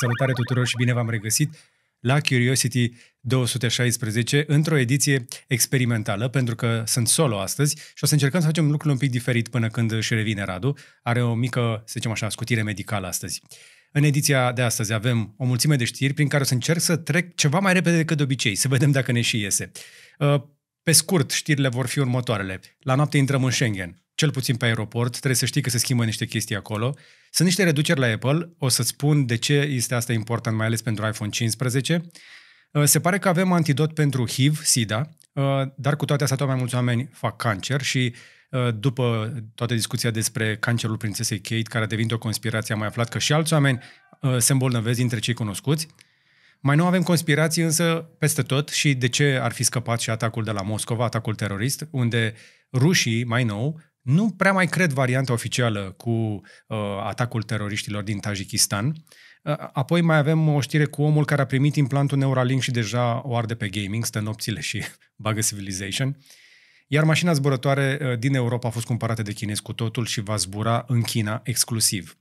Salutare tuturor și bine v-am regăsit la Curiosity 216 într-o ediție experimentală, pentru că sunt solo astăzi și o să încercăm să facem lucrurile un pic diferit până când își revine Radu. Are o mică, să zicem așa, scutire medicală astăzi. În ediția de astăzi avem o mulțime de știri prin care o să încerc să trec ceva mai repede decât de obicei, să vedem dacă ne și iese. Uh, pe scurt, știrile vor fi următoarele. La noapte intrăm în Schengen, cel puțin pe aeroport, trebuie să știi că se schimbă niște chestii acolo. Sunt niște reduceri la Apple, o să spun de ce este asta important, mai ales pentru iPhone 15. Uh, se pare că avem antidot pentru HIV, SIDA, uh, dar cu toate astea tot mai mulți oameni fac cancer și uh, după toată discuția despre cancerul prințesei Kate, care a devenit o conspirație, am mai aflat că și alți oameni se îmbolnăvesc dintre cei cunoscuți. Mai nu avem conspirații însă peste tot și de ce ar fi scăpat și atacul de la Moscova, atacul terorist, unde rușii mai nou nu prea mai cred varianta oficială cu uh, atacul teroriștilor din Tajikistan. Uh, apoi mai avem o știre cu omul care a primit implantul Neuralink și deja o arde pe gaming, stă nopțile și bagă Civilization. Iar mașina zburătoare uh, din Europa a fost cumpărată de chinezi cu totul și va zbura în China exclusiv.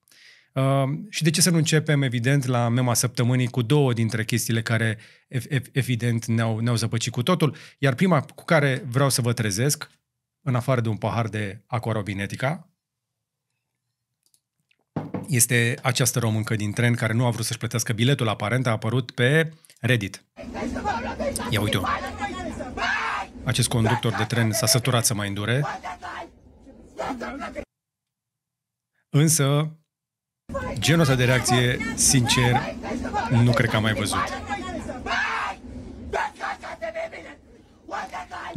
Uh, și de ce să nu începem, evident, la mema săptămânii cu două dintre chestiile care, evident, ne-au, ne-au zăpăcit cu totul. Iar prima cu care vreau să vă trezesc în afară de un pahar de Aquarobinetica, este această româncă din tren care nu a vrut să-și plătească biletul, aparent a apărut pe Reddit. Ia uite-o. Acest conductor de tren s-a săturat să mai îndure. Însă, genul ăsta de reacție, sincer, nu cred că am mai văzut.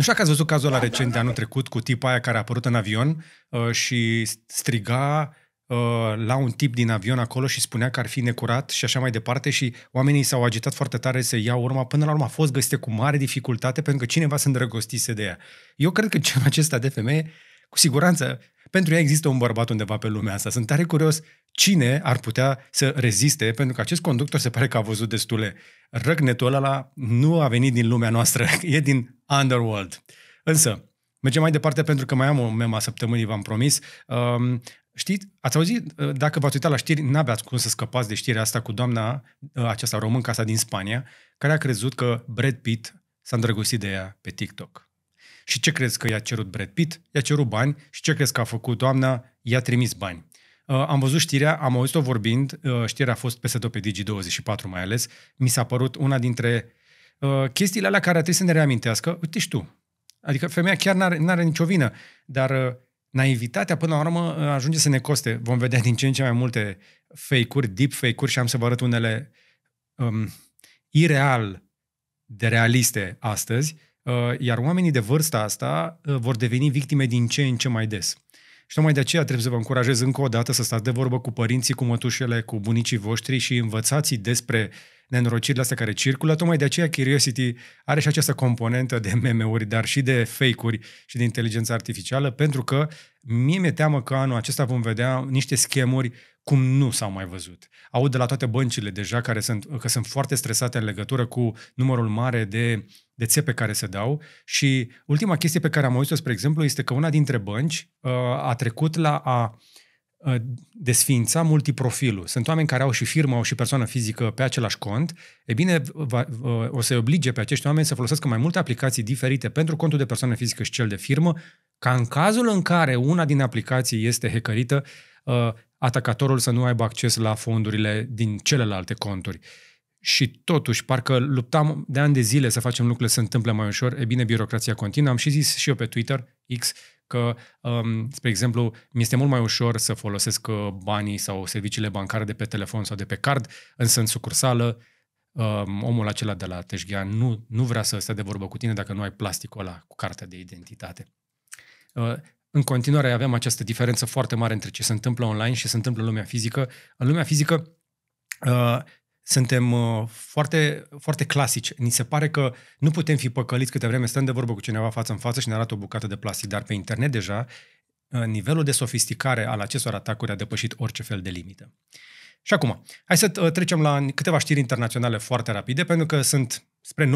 Nu știu că ați văzut cazul ăla da, recent de anul trecut cu tipa aia care a apărut în avion uh, și striga uh, la un tip din avion acolo și spunea că ar fi necurat și așa mai departe și oamenii s-au agitat foarte tare să ia urma. Până la urmă a fost găsite cu mare dificultate pentru că cineva se îndrăgostise de ea. Eu cred că genul acesta de femeie, cu siguranță, pentru ea există un bărbat undeva pe lumea asta. Sunt tare curios cine ar putea să reziste, pentru că acest conductor se pare că a văzut destule. Răgnetul ăla nu a venit din lumea noastră, e din Underworld. Însă, mergem mai departe pentru că mai am o mema săptămânii, v-am promis. Um, Știți, ați auzit, uh, dacă v-ați uitat la știri, n-aveați cum să scăpați de știrea asta cu doamna uh, aceasta român, casa din Spania, care a crezut că Brad Pitt s-a îndrăgostit de ea pe TikTok. Și ce crezi că i-a cerut Brad Pitt? I-a cerut bani și ce crezi că a făcut doamna? I-a trimis bani. Uh, am văzut știrea, am auzit-o vorbind, uh, știrea a fost peste tot pe Digi24 mai ales, mi s-a părut una dintre uh, chestiile alea care trebuie să ne reamintească, uite și tu, adică femeia chiar n-are, n nicio vină, dar naivitatea până la urmă ajunge să ne coste. Vom vedea din ce în ce mai multe fake-uri, deep fake-uri și am să vă arăt unele um, ireal de realiste astăzi, uh, iar oamenii de vârsta asta uh, vor deveni victime din ce în ce mai des. Și tocmai de aceea trebuie să vă încurajez încă o dată să stați de vorbă cu părinții, cu mătușele, cu bunicii voștri și învățați despre nenorocirile astea care circulă. Tocmai de aceea Curiosity are și această componentă de meme-uri, dar și de fake-uri și de inteligență artificială, pentru că mie mi-e teamă că anul acesta vom vedea niște schemuri cum nu s-au mai văzut. Aud de la toate băncile deja care sunt, că sunt foarte stresate în legătură cu numărul mare de, de țepe care se dau și ultima chestie pe care am auzit-o, spre exemplu, este că una dintre bănci uh, a trecut la a uh, desfința multiprofilul. Sunt oameni care au și firmă, au și persoană fizică pe același cont. E bine, va, va, uh, o să-i oblige pe acești oameni să folosească mai multe aplicații diferite pentru contul de persoană fizică și cel de firmă, ca în cazul în care una din aplicații este hecărită, uh, atacatorul să nu aibă acces la fondurile din celelalte conturi. Și totuși, parcă luptam de ani de zile să facem lucrurile să se întâmple mai ușor. E bine, birocrația continuă. Am și zis și eu pe Twitter, X, că, um, spre exemplu, mi este mult mai ușor să folosesc uh, banii sau serviciile bancare de pe telefon sau de pe card, însă în sucursală um, omul acela de la Teșghea nu, nu vrea să stea de vorbă cu tine dacă nu ai plasticul ăla cu cartea de identitate. Uh, în continuare avem această diferență foarte mare între ce se întâmplă online și se întâmplă în lumea fizică. În lumea fizică uh, suntem uh, foarte, foarte clasici. Ni se pare că nu putem fi păcăliți câte vreme stăm de vorbă cu cineva față în față și ne arată o bucată de plastic, dar pe internet deja uh, nivelul de sofisticare al acestor atacuri a depășit orice fel de limită. Uh, și acum, hai să uh, trecem la câteva știri internaționale foarte rapide, pentru că sunt spre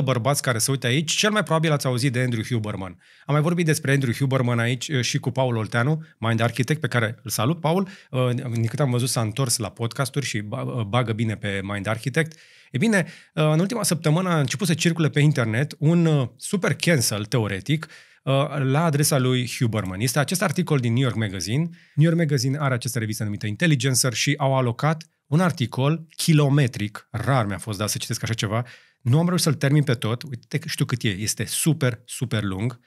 90% bărbați care se uită aici, cel mai probabil ați auzit de Andrew Huberman. Am mai vorbit despre Andrew Huberman aici uh, și cu Paul Olteanu, Mind Architect, pe care îl salut, Paul. Uh, din câte am văzut, s-a întors la podcasturi și bagă bine pe Mind Architect. E bine, în ultima săptămână a început să circule pe internet un super cancel, teoretic, Uh, la adresa lui Huberman. Este acest articol din New York Magazine. New York Magazine are această revistă numită Intelligencer și au alocat un articol kilometric, rar mi-a fost dat să citesc așa ceva, nu am reușit să-l termin pe tot, uite știu cât e, este super, super lung,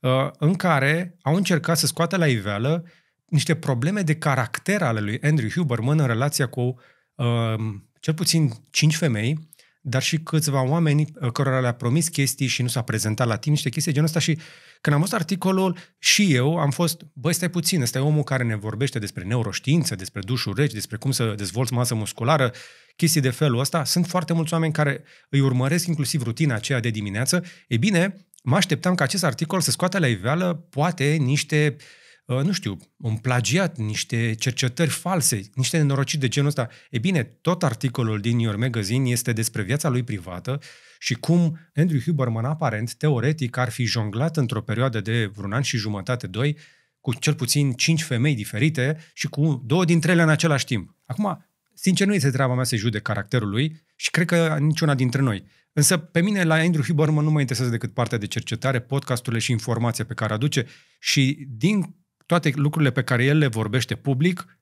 uh, în care au încercat să scoată la iveală niște probleme de caracter ale lui Andrew Huberman în relația cu um, cel puțin cinci femei dar și câțiva oameni uh, cărora le-a promis chestii și nu s-a prezentat la timp, niște chestii genul ăsta și când am văzut articolul și eu am fost, băi, stai puțin, ăsta e omul care ne vorbește despre neuroștiință, despre dușuri reci, despre cum să dezvolți masă musculară, chestii de felul ăsta. Sunt foarte mulți oameni care îi urmăresc inclusiv rutina aceea de dimineață. E bine, mă așteptam ca acest articol să scoată la iveală poate niște uh, Uh, nu știu, un plagiat, niște cercetări false, niște nenorociri de genul ăsta. E bine, tot articolul din New York Magazine este despre viața lui privată și cum Andrew Huberman aparent, teoretic, ar fi jonglat într-o perioadă de vreun an și jumătate, doi, cu cel puțin cinci femei diferite și cu două dintre ele în același timp. Acum, sincer, nu este treaba mea să judec caracterul lui și cred că niciuna dintre noi. Însă pe mine la Andrew Huberman nu mă interesează decât partea de cercetare, podcasturile și informația pe care aduce și din toate lucrurile pe care el le vorbește public,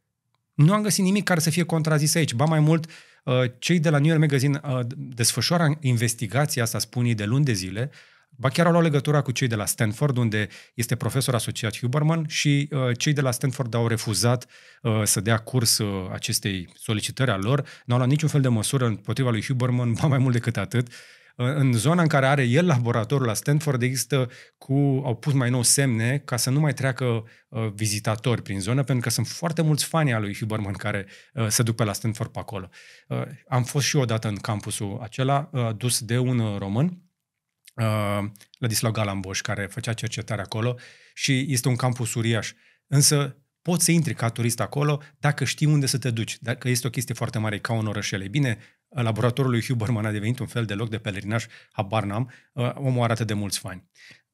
nu am găsit nimic care să fie contrazis aici. Ba mai mult, uh, cei de la New York Magazine uh, desfășoară investigația asta, spun ei, de luni de zile, ba chiar au luat legătura cu cei de la Stanford, unde este profesor asociat Huberman și uh, cei de la Stanford au refuzat să dea curs acestei solicitări a lor, n-au luat niciun fel de măsură împotriva lui Huberman, ba mai mult decât atât, în zona în care are el laboratorul la Stanford există cu, au pus mai nou semne ca să nu mai treacă uh, vizitatori prin zonă, pentru că sunt foarte mulți fani al lui Huberman care uh, se duc pe la Stanford pe acolo. Uh, am fost și odată în campusul acela, uh, dus de un uh, român, uh, Ladislav Galamboș, care făcea cercetare acolo și este un campus uriaș. Însă poți să intri ca turist acolo dacă știi unde să te duci, dacă este o chestie foarte mare ca un orășel. E bine, laboratorul lui Huberman a devenit un fel de loc de pelerinaj, habar n-am, uh, omul arată de mulți fani.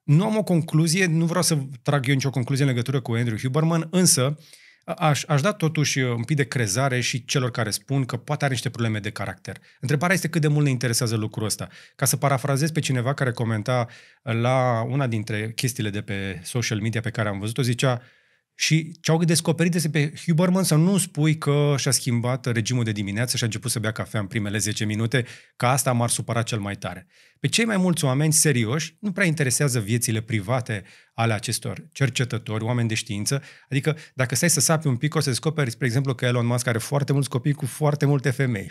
Nu am o concluzie, nu vreau să trag eu nicio concluzie în legătură cu Andrew Huberman, însă aș, aș da totuși uh, un pic de crezare și celor care spun că poate are niște probleme de caracter. Întrebarea este cât de mult ne interesează lucrul ăsta. Ca să parafrazez pe cineva care comenta la una dintre chestiile de pe social media pe care am văzut-o, zicea și ce au descoperit este pe Huberman să nu spui că și-a schimbat regimul de dimineață și a început să bea cafea în primele 10 minute, că asta m-ar supăra cel mai tare. Pe cei mai mulți oameni serioși nu prea interesează viețile private ale acestor cercetători, oameni de știință. Adică dacă stai să sapi un pic, o să descoperi, spre exemplu, că Elon Musk are foarte mulți copii cu foarte multe femei.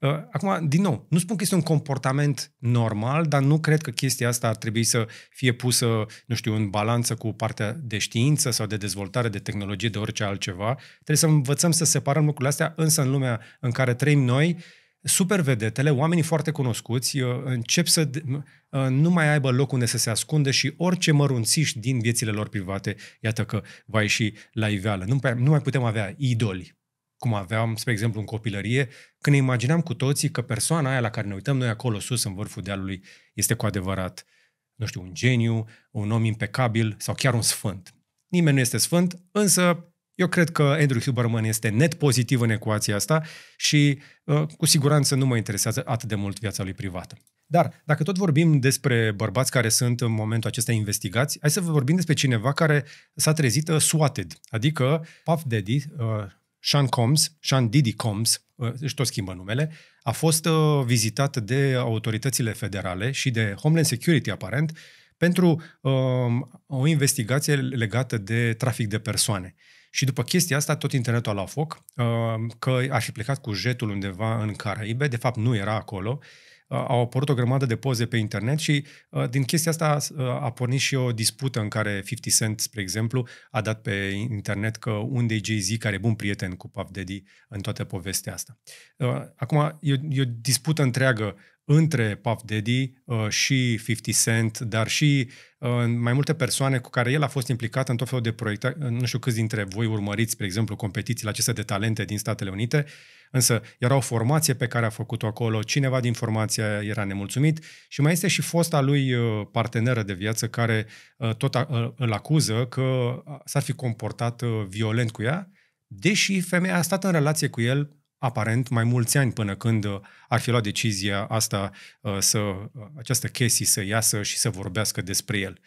Uh, acum, din nou, nu spun că este un comportament normal, dar nu cred că chestia asta ar trebui să fie pusă, nu știu, în balanță cu partea de știință sau de dezvoltare de tehnologie, de orice altceva. Trebuie să învățăm să separăm lucrurile astea, însă în lumea în care trăim noi, super vedetele, oamenii foarte cunoscuți, uh, încep să uh, nu mai aibă loc unde să se ascundă și orice mărunțiș din viețile lor private, iată că va ieși la iveală. Nu, nu mai putem avea idoli cum aveam, spre exemplu, în copilărie, când ne imaginam cu toții că persoana aia la care ne uităm noi acolo sus, în vârful dealului, este cu adevărat, nu știu, un geniu, un om impecabil sau chiar un sfânt. Nimeni nu este sfânt, însă eu cred că Andrew Huberman este net pozitiv în ecuația asta și uh, cu siguranță nu mă interesează atât de mult viața lui privată. Dar dacă tot vorbim despre bărbați care sunt în momentul acesta investigați, hai să vorbim despre cineva care s-a trezit uh, swatted, adică Puff Daddy, uh, Sean Combs, Sean Diddy Combs, uh, își tot schimbă numele, a fost uh, vizitat de autoritățile federale și de Homeland Security, aparent, pentru um, o investigație legată de trafic de persoane. Și după chestia asta, tot internetul a luat foc, um, că ar fi plecat cu jetul undeva în Caraibe, de fapt nu era acolo, au apărut o grămadă de poze pe internet și din chestia asta a pornit și o dispută în care 50 Cent, spre exemplu, a dat pe internet că unde e Jay-Z care e bun prieten cu Puff Daddy în toată povestea asta. Acum, e, e o dispută întreagă între Puff Daddy uh, și 50 Cent, dar și uh, mai multe persoane cu care el a fost implicat în tot felul de proiecte. Nu știu câți dintre voi urmăriți, spre exemplu, competițiile acestea de talente din Statele Unite Însă era o formație pe care a făcut-o acolo, cineva din formația era nemulțumit și mai este și fosta lui uh, parteneră de viață care uh, tot uh, îl acuză că s-ar fi comportat violent cu ea, deși femeia a stat în relație cu el aparent mai mulți ani până când ar fi luat decizia asta să, această chestie să iasă și să vorbească despre el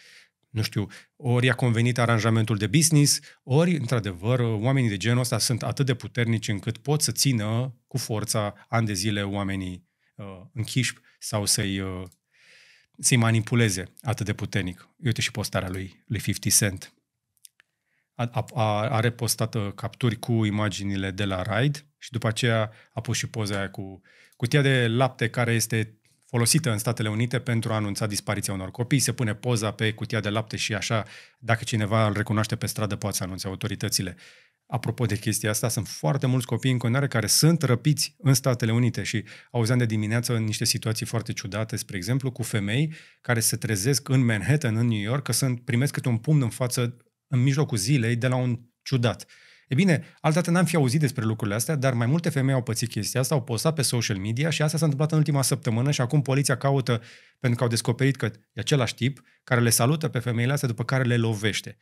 nu știu, ori a convenit aranjamentul de business, ori, într-adevăr, oamenii de genul ăsta sunt atât de puternici încât pot să țină cu forța ani de zile oamenii uh, închiși sau să-i, uh, să-i manipuleze atât de puternic. Uite și postarea lui, lui 50 Cent. A, a, a, a repostat uh, capturi cu imaginile de la Ride și după aceea a pus și poza aia cu cutia de lapte care este folosită în Statele Unite pentru a anunța dispariția unor copii. Se pune poza pe cutia de lapte și așa, dacă cineva îl recunoaște pe stradă, poate să anunțe autoritățile. Apropo de chestia asta, sunt foarte mulți copii în continuare care sunt răpiți în Statele Unite și auzeam de dimineață în niște situații foarte ciudate, spre exemplu, cu femei care se trezesc în Manhattan, în New York, că sunt, primesc câte un pumn în față în mijlocul zilei de la un ciudat E bine, altădată n-am fi auzit despre lucrurile astea, dar mai multe femei au pățit chestia asta, au postat pe social media și asta s-a întâmplat în ultima săptămână și acum poliția caută pentru că au descoperit că e același tip care le salută pe femeile astea după care le lovește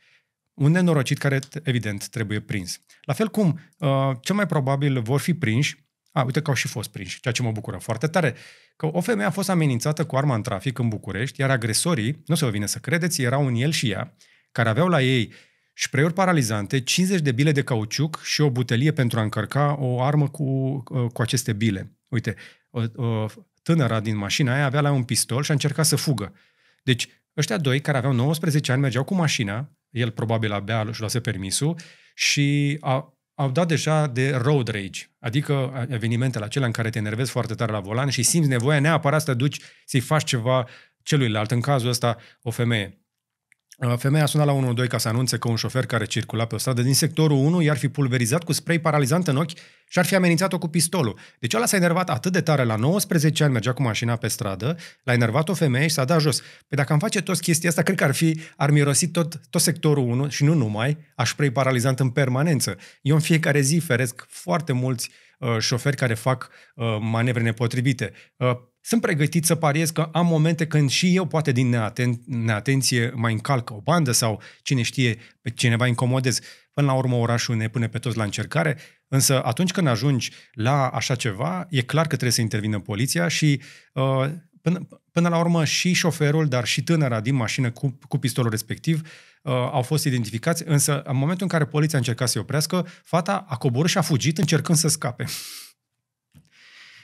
un nenorocit care, evident, trebuie prins. La fel cum, uh, cel mai probabil vor fi prinși, a, uite că au și fost prinși, ceea ce mă bucură foarte tare, că o femeie a fost amenințată cu arma în trafic în București, iar agresorii, nu se vă vine să credeți, erau în el și ea, care aveau la ei spreiuri paralizante, 50 de bile de cauciuc și o butelie pentru a încărca o armă cu, uh, cu aceste bile. Uite, uh, uh, tânăra din mașina aia avea la un pistol și a încercat să fugă. Deci, ăștia doi care aveau 19 ani mergeau cu mașina, el probabil abia își luase permisul, și a, au dat deja de road rage, adică evenimentele acelea în care te enervezi foarte tare la volan și simți nevoia neapărat să te duci să-i faci ceva celuilalt, în cazul ăsta o femeie. Uh, femeia a sunat la 112 ca să anunțe că un șofer care circula pe o stradă din sectorul 1 i-ar fi pulverizat cu spray paralizant în ochi și ar fi amenințat-o cu pistolul. Deci ăla s-a enervat atât de tare, la 19 ani mergea cu mașina pe stradă, l-a enervat o femeie și s-a dat jos. Păi dacă am face toți chestia asta, cred că ar fi, ar mirosi tot, tot sectorul 1 și nu numai, aș spray paralizant în permanență. Eu în fiecare zi feresc foarte mulți uh, șoferi care fac uh, manevre nepotrivite. Uh, sunt pregătit să pariez că am momente când și eu, poate din neaten- neatenție, mai încalcă o bandă sau cine știe, pe cineva incomodez. Până la urmă, orașul ne pune pe toți la încercare, însă atunci când ajungi la așa ceva, e clar că trebuie să intervină poliția și uh, până, până la urmă și șoferul, dar și tânăra din mașină cu, cu pistolul respectiv uh, au fost identificați, însă în momentul în care poliția încerca să-i oprească, fata a coborât și a fugit încercând să scape.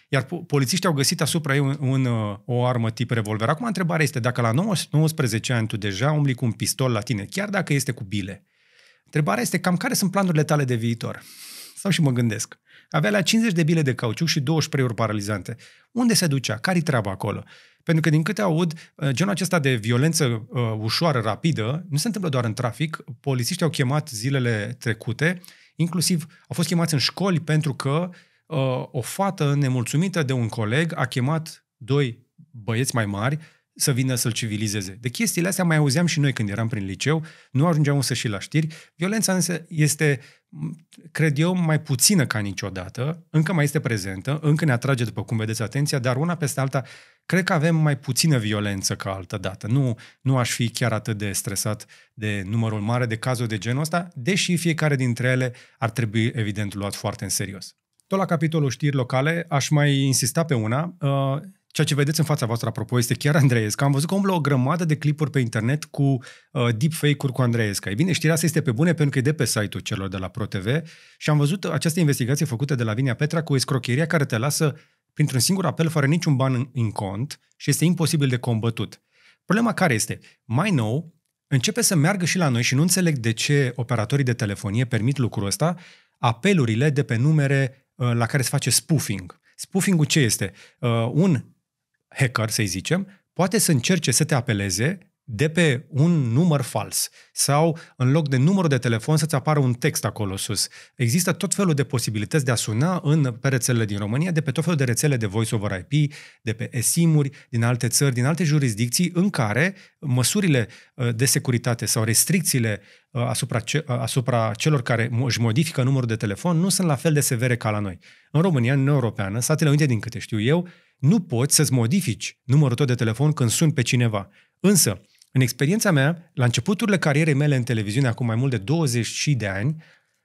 Iar polițiștii au găsit asupra ei un, un, uh, o armă tip revolver. Acum întrebarea este dacă la 19 ani tu deja umbli cu un pistol la tine, chiar dacă este cu bile, întrebarea este cam care sunt planurile tale de viitor? Sau și mă gândesc. Avea la 50 de bile de cauciuc și 20 spray paralizante. Unde se ducea? Care-i treaba acolo? Pentru că din câte aud, uh, genul acesta de violență uh, ușoară, rapidă, nu se întâmplă doar în trafic. Polițiștii au chemat zilele trecute, inclusiv au fost chemați în școli pentru că uh, o fată nemulțumită de un coleg a chemat doi băieți mai mari să vină să-l civilizeze. De chestiile astea mai auzeam și noi când eram prin liceu, nu ajungeam însă și la știri. Violența însă este, cred eu, mai puțină ca niciodată, încă mai este prezentă, încă ne atrage, după cum vedeți, atenția, dar una peste alta, cred că avem mai puțină violență ca altă dată. Nu, nu aș fi chiar atât de stresat de numărul mare de cazuri de genul ăsta, deși fiecare dintre ele ar trebui, evident, luat foarte în serios. Tot la capitolul știri locale aș mai insista pe una. Uh, ceea ce vedeți în fața voastră, apropo, este chiar Andreescu. Am văzut că umblă o grămadă de clipuri pe internet cu uh, deepfake-uri cu Andreescu. Ei bine, știrea asta este pe bune pentru că e de pe site-ul celor de la ProTV și am văzut această investigație făcută de la Vinia Petra cu escrocheria care te lasă printr-un singur apel fără niciun ban în, în cont și este imposibil de combătut. Problema care este? Mai nou, începe să meargă și la noi și nu înțeleg de ce operatorii de telefonie permit lucrul ăsta, apelurile de pe numere Uh, la care se face spoofing. Spoofing-ul ce este? Uh, un hacker, să-i zicem, poate să încerce să te apeleze de pe un număr fals sau în loc de numărul de telefon să-ți apară un text acolo sus. Există tot felul de posibilități de a suna în, pe rețelele din România, de pe tot felul de rețele de voice over IP, de pe esimuri din alte țări, din alte jurisdicții, în care măsurile uh, de securitate sau restricțiile uh, asupra, ce, uh, asupra celor care își modifică numărul de telefon nu sunt la fel de severe ca la noi. În România, în Europeană, Statele Unite, din câte știu eu, nu poți să-ți modifici numărul tău de telefon când suni pe cineva. Însă, în experiența mea, la începuturile carierei mele în televiziune, acum mai mult de 20 și de ani,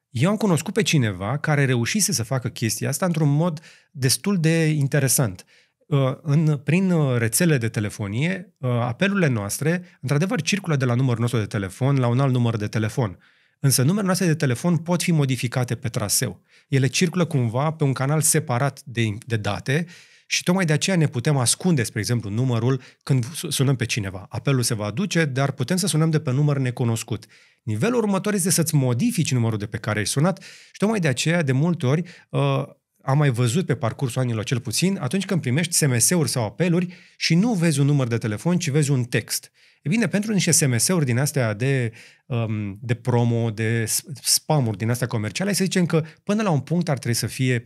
eu am cunoscut pe cineva care reușise să facă chestia asta într-un mod destul de interesant. Uh, în, prin uh, rețele de telefonie, uh, apelurile noastre, într-adevăr, circulă de la numărul nostru de telefon la un alt număr de telefon. Însă numerele noastre de telefon pot fi modificate pe traseu. Ele circulă cumva pe un canal separat de, de date și tocmai de aceea ne putem ascunde, spre exemplu, numărul când sunăm pe cineva. Apelul se va aduce, dar putem să sunăm de pe număr necunoscut. Nivelul următor este să-ți modifici numărul de pe care ai sunat și tocmai de aceea, de multe ori, uh, am mai văzut pe parcursul anilor cel puțin, atunci când primești SMS-uri sau apeluri și nu vezi un număr de telefon, ci vezi un text. E bine, pentru niște SMS-uri din astea de, um, de promo, de spam-uri din astea comerciale, să zicem că până la un punct ar trebui să fie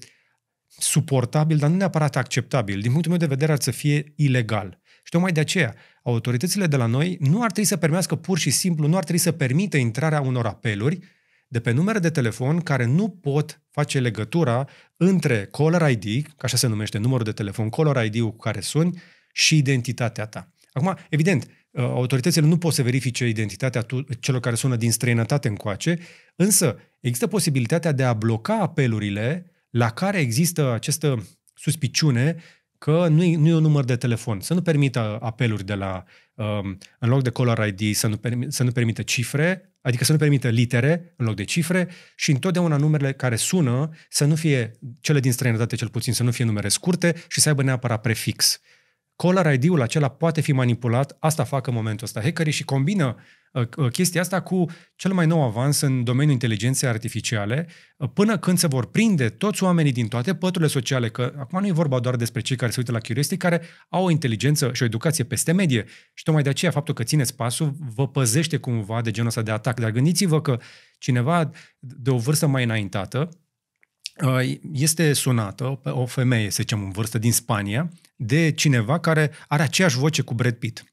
suportabil, dar nu neapărat acceptabil. Din punctul meu de vedere ar să fie ilegal. Și tocmai de aceea, autoritățile de la noi nu ar trebui să permească pur și simplu, nu ar trebui să permită intrarea unor apeluri de pe numere de telefon care nu pot face legătura între caller ID, ca așa se numește numărul de telefon, caller ID-ul cu care suni, și identitatea ta. Acum, evident, uh, autoritățile nu pot să verifice identitatea celor care sună din străinătate încoace, însă există posibilitatea de a bloca apelurile la care există această suspiciune că nu e, nu e un număr de telefon, să nu permită apeluri de la, um, în loc de caller ID, să nu, permi, să nu permită cifre, adică să nu permită litere în loc de cifre și întotdeauna numerele care sună să nu fie, cele din străinătate cel puțin, să nu fie numere scurte și să aibă neapărat prefix. Caller ID-ul acela poate fi manipulat, asta fac în momentul ăsta hackerii și combină Ă, ă, chestia asta cu cel mai nou avans în domeniul inteligenței artificiale, ă, până când se vor prinde toți oamenii din toate păturile sociale, că acum nu e vorba doar despre cei care se uită la curiosity, care au o inteligență și o educație peste medie. Și tocmai de aceea faptul că țineți pasul vă păzește cumva de genul ăsta de atac. Dar gândiți-vă că cineva de o vârstă mai înaintată, este sunată o femeie, să zicem, în vârstă din Spania, de cineva care are aceeași voce cu Brad Pitt.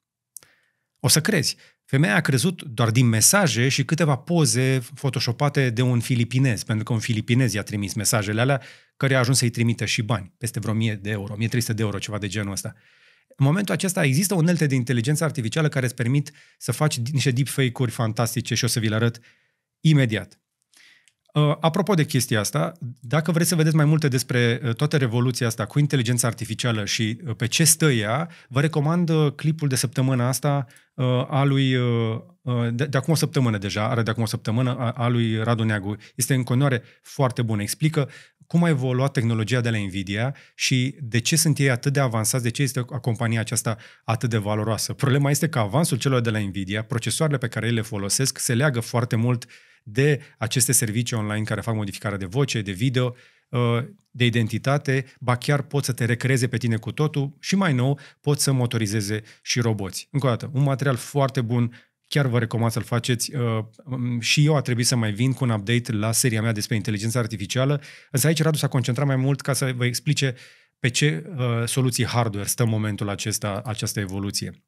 O să crezi. Femeia a crezut doar din mesaje și câteva poze photoshopate de un filipinez, pentru că un filipinez i-a trimis mesajele alea, care a ajuns să-i trimită și bani, peste vreo 1000 de euro, 1300 de euro, ceva de genul ăsta. În momentul acesta există unelte de inteligență artificială care îți permit să faci niște deepfake-uri fantastice și o să vi le arăt imediat. Uh, apropo de chestia asta, dacă vreți să vedeți mai multe despre uh, toată revoluția asta cu inteligența artificială și uh, pe ce stă ea, vă recomand clipul de săptămână asta a lui, de, de acum o săptămână deja, are de acum o săptămână, a, a lui Radu Neagu. Este în continuare foarte bună. Explică cum a evoluat tehnologia de la Nvidia și de ce sunt ei atât de avansați, de ce este compania aceasta atât de valoroasă. Problema este că avansul celor de la Nvidia, procesoarele pe care ele folosesc, se leagă foarte mult uh, de aceste servicii online care fac modificarea de voce, de video, uh, de identitate, ba chiar pot să te recreeze pe tine cu totul și mai nou pot să motorizeze și roboți. Încă o dată, un material foarte bun, chiar vă recomand să-l faceți. Uh, și eu a trebuit să mai vin cu un update la seria mea despre inteligența artificială, însă aici Radu s-a concentrat mai mult ca să vă explice pe ce uh, soluții hardware stă în momentul acesta, această evoluție.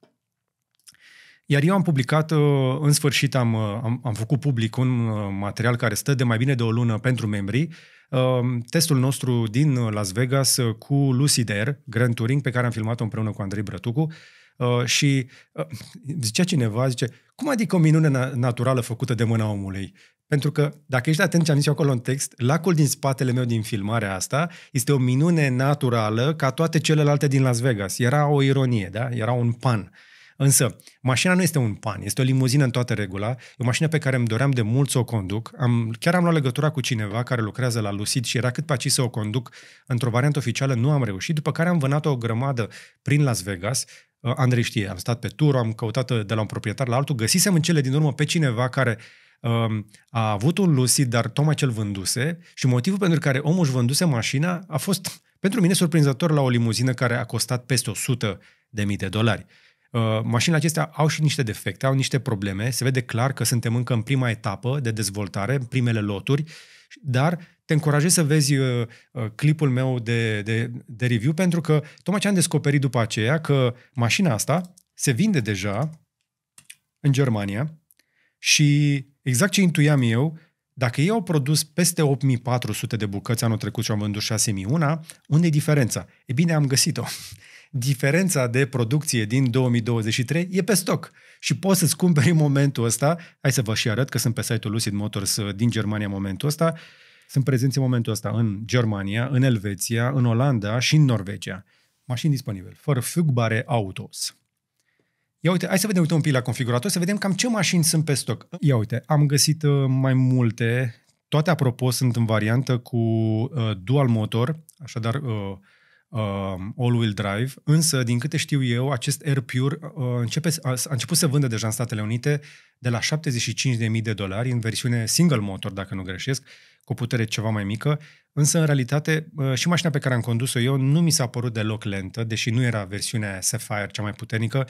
Iar eu am publicat, uh, în sfârșit am, uh, am, am făcut public un uh, material care stă de mai bine de o lună pentru membrii, testul nostru din Las Vegas cu Lucid Air, Grand Touring, pe care am filmat-o împreună cu Andrei Brătucu, și zicea cineva, zice, cum adică o minune naturală făcută de mâna omului? Pentru că, dacă ești atent ce am zis eu acolo în text, lacul din spatele meu din filmarea asta este o minune naturală ca toate celelalte din Las Vegas. Era o ironie, da? Era un pan. Uh, Însă, mașina nu este un pan, este o limuzină în toată regula, e o mașină pe care îmi doream de mult să o conduc. Am, chiar am luat legătura cu cineva care lucrează la Lucid și era cât paci să o conduc. Într-o variantă oficială nu am reușit, după care am vânat-o o grămadă prin Las Vegas, uh, Andrei știe, am stat pe tur, am căutat uh, de la un proprietar la altul, găsisem în cele din urmă pe cineva care um, a avut un Lucid, dar tocmai cel vânduse și motivul pentru care omul își vânduse mașina a fost pentru mine surprinzător la o limuzină care a costat peste 100 de mii de dolari. Uh, mașinile acestea au și niște defecte, au niște probleme, se vede clar că suntem încă în prima etapă de dezvoltare, în primele loturi, dar te încurajez să vezi uh, uh, clipul meu de, de, de review pentru că tocmai ce am descoperit după aceea că mașina asta se vinde deja în Germania și exact ce intuiam eu, dacă ei au produs peste 8400 de bucăți anul trecut și am vândut 6001, unde e diferența? E bine, am găsit-o. Diferența de producție din 2023 e pe stoc și poți să-ți cumperi în momentul ăsta, hai să vă și arăt că sunt pe site-ul Lucid Motors uh, din Germania în momentul ăsta, sunt prezenți în momentul ăsta în Germania, în Elveția, în Olanda și în Norvegia. Mașini disponibile, fără fugbare autos. Ia uite, hai să vedem uite, un pic la configurator, să vedem cam ce mașini sunt pe stoc. Ia uite, am găsit uh, mai multe, toate apropo sunt în variantă cu uh, dual motor, așadar uh, uh, all-wheel drive, însă, din câte știu eu, acest Air Pure uh, începe, a, a început să vândă deja în Statele Unite de la 75.000 de dolari în versiune single motor, dacă nu greșesc, cu o putere ceva mai mică, însă, în realitate, uh, și mașina pe care am condus-o eu nu mi s-a părut deloc lentă, deși nu era versiunea Sapphire cea mai puternică,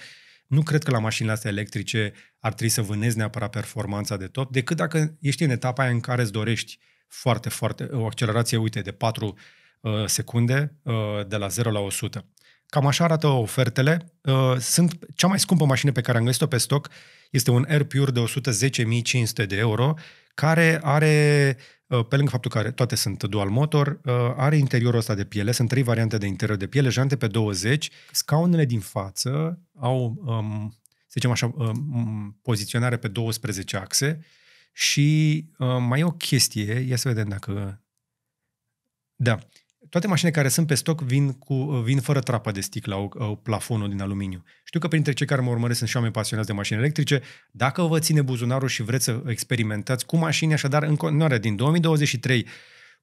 nu cred că la mașinile astea electrice ar trebui să vânezi neapărat performanța de top, decât dacă ești în etapa aia în care îți dorești foarte, foarte, o accelerație, uite, de 4 uh, secunde uh, de la 0 la 100. Cam așa arată ofertele. Uh, sunt cea mai scumpă mașină pe care am găsit-o pe stoc este un Air Pure de 110.500 de euro, care are Uh, pe lângă faptul că toate sunt dual motor, uh, are interiorul ăsta de piele, sunt trei variante de interior de piele, jante pe 20, scaunele din față au, um, să zicem așa, um, poziționare pe 12 axe și um, mai e o chestie, ia să vedem dacă... Da, toate mașinile care sunt pe stoc vin, cu, vin fără trapă de sticlă, o, o plafonul din aluminiu. Știu că printre cei care mă urmăresc sunt și oameni pasionați de mașini electrice. Dacă vă ține buzunarul și vreți să experimentați cu mașini, așadar, în continuare, din 2023,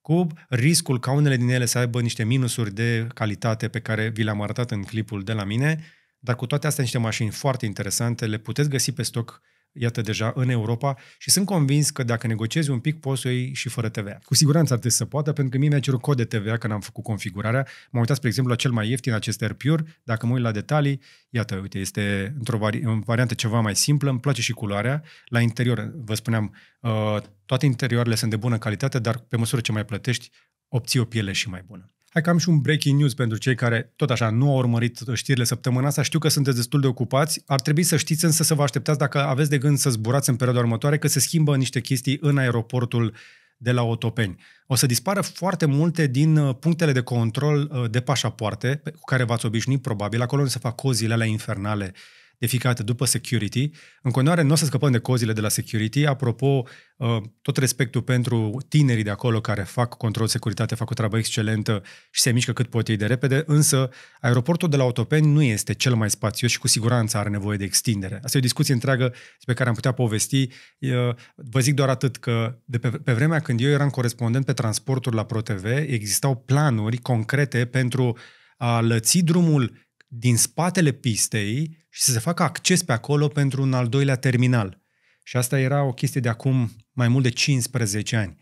cu riscul ca unele din ele să aibă niște minusuri de calitate pe care vi le-am arătat în clipul de la mine, dar cu toate astea niște mașini foarte interesante, le puteți găsi pe stoc iată deja, în Europa și sunt convins că dacă negociezi un pic poți să o iei și fără TVA. Cu siguranță ar trebui să poată, pentru că mie mi-a cerut cod de TVA când am făcut configurarea. M-am uitat, spre exemplu, la cel mai ieftin, acest Air Pure. Dacă mă uit la detalii, iată, uite, este într-o vari- în variantă ceva mai simplă, îmi place și culoarea. La interior, vă spuneam, uh, toate interioarele sunt de bună calitate, dar pe măsură ce mai plătești, obții o piele și mai bună. Hai că am și un breaking news pentru cei care, tot așa, nu au urmărit știrile săptămâna asta. Știu că sunteți destul de ocupați. Ar trebui să știți însă să vă așteptați dacă aveți de gând să zburați în perioada următoare, că se schimbă niște chestii în aeroportul de la Otopeni. O să dispară foarte multe din uh, punctele de control uh, de pașapoarte, cu care v-ați obișnuit probabil. Acolo nu se fac cozile alea infernale uh, deficate după security. În continuare, nu o să scăpăm de cozile de la security. Apropo, uh, tot respectul pentru tinerii de acolo care fac control de securitate, fac o treabă excelentă și se mișcă cât pot ei de repede, însă aeroportul de la Otopeni nu este cel mai spațios și cu siguranță are nevoie de extindere. Asta e o discuție întreagă despre care am putea povesti. Uh, vă zic doar atât că de pe, pe vremea când eu eram corespondent pe transportul la ProTV, existau planuri concrete pentru a lăți drumul din spatele pistei și să se facă acces pe acolo pentru un al doilea terminal. Și asta era o chestie de acum mai mult de 15 ani.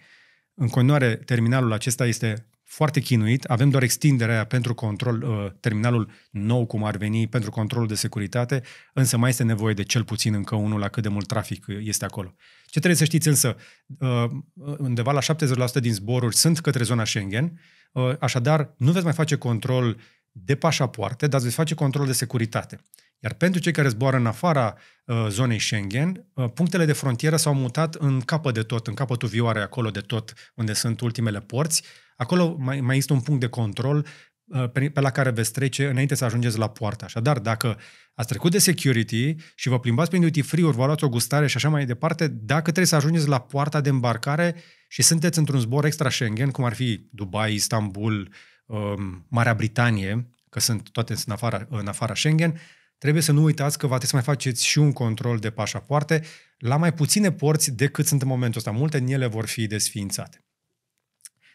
În continuare, terminalul acesta este foarte chinuit, avem doar extinderea pentru control, uh, terminalul nou cum ar veni, pentru controlul de securitate, însă mai este nevoie de cel puțin încă unul la cât de mult trafic uh, este acolo. Ce trebuie să știți însă, uh, undeva la 70% din zboruri sunt către zona Schengen, așadar nu veți mai face control de pașapoarte, dar veți face control de securitate. Iar pentru cei care zboară în afara uh, zonei Schengen, uh, punctele de frontieră s-au mutat în capă de tot, în capătul vioare, acolo de tot, unde sunt ultimele porți. Acolo mai, mai este un punct de control uh, pe, pe la care veți trece înainte să ajungeți la poartă. Așadar, dacă ați trecut de security și vă plimbați prin duty free-uri, vă luați o gustare și așa mai departe, dacă trebuie să ajungeți la poarta de îmbarcare și sunteți într-un zbor extra Schengen, cum ar fi Dubai, Istanbul, Um, Marea Britanie, că sunt toate în afara, în afara Schengen, trebuie să nu uitați că va trebui să mai faceți și un control de pașapoarte la mai puține porți decât sunt în momentul ăsta. Multe din ele vor fi desființate.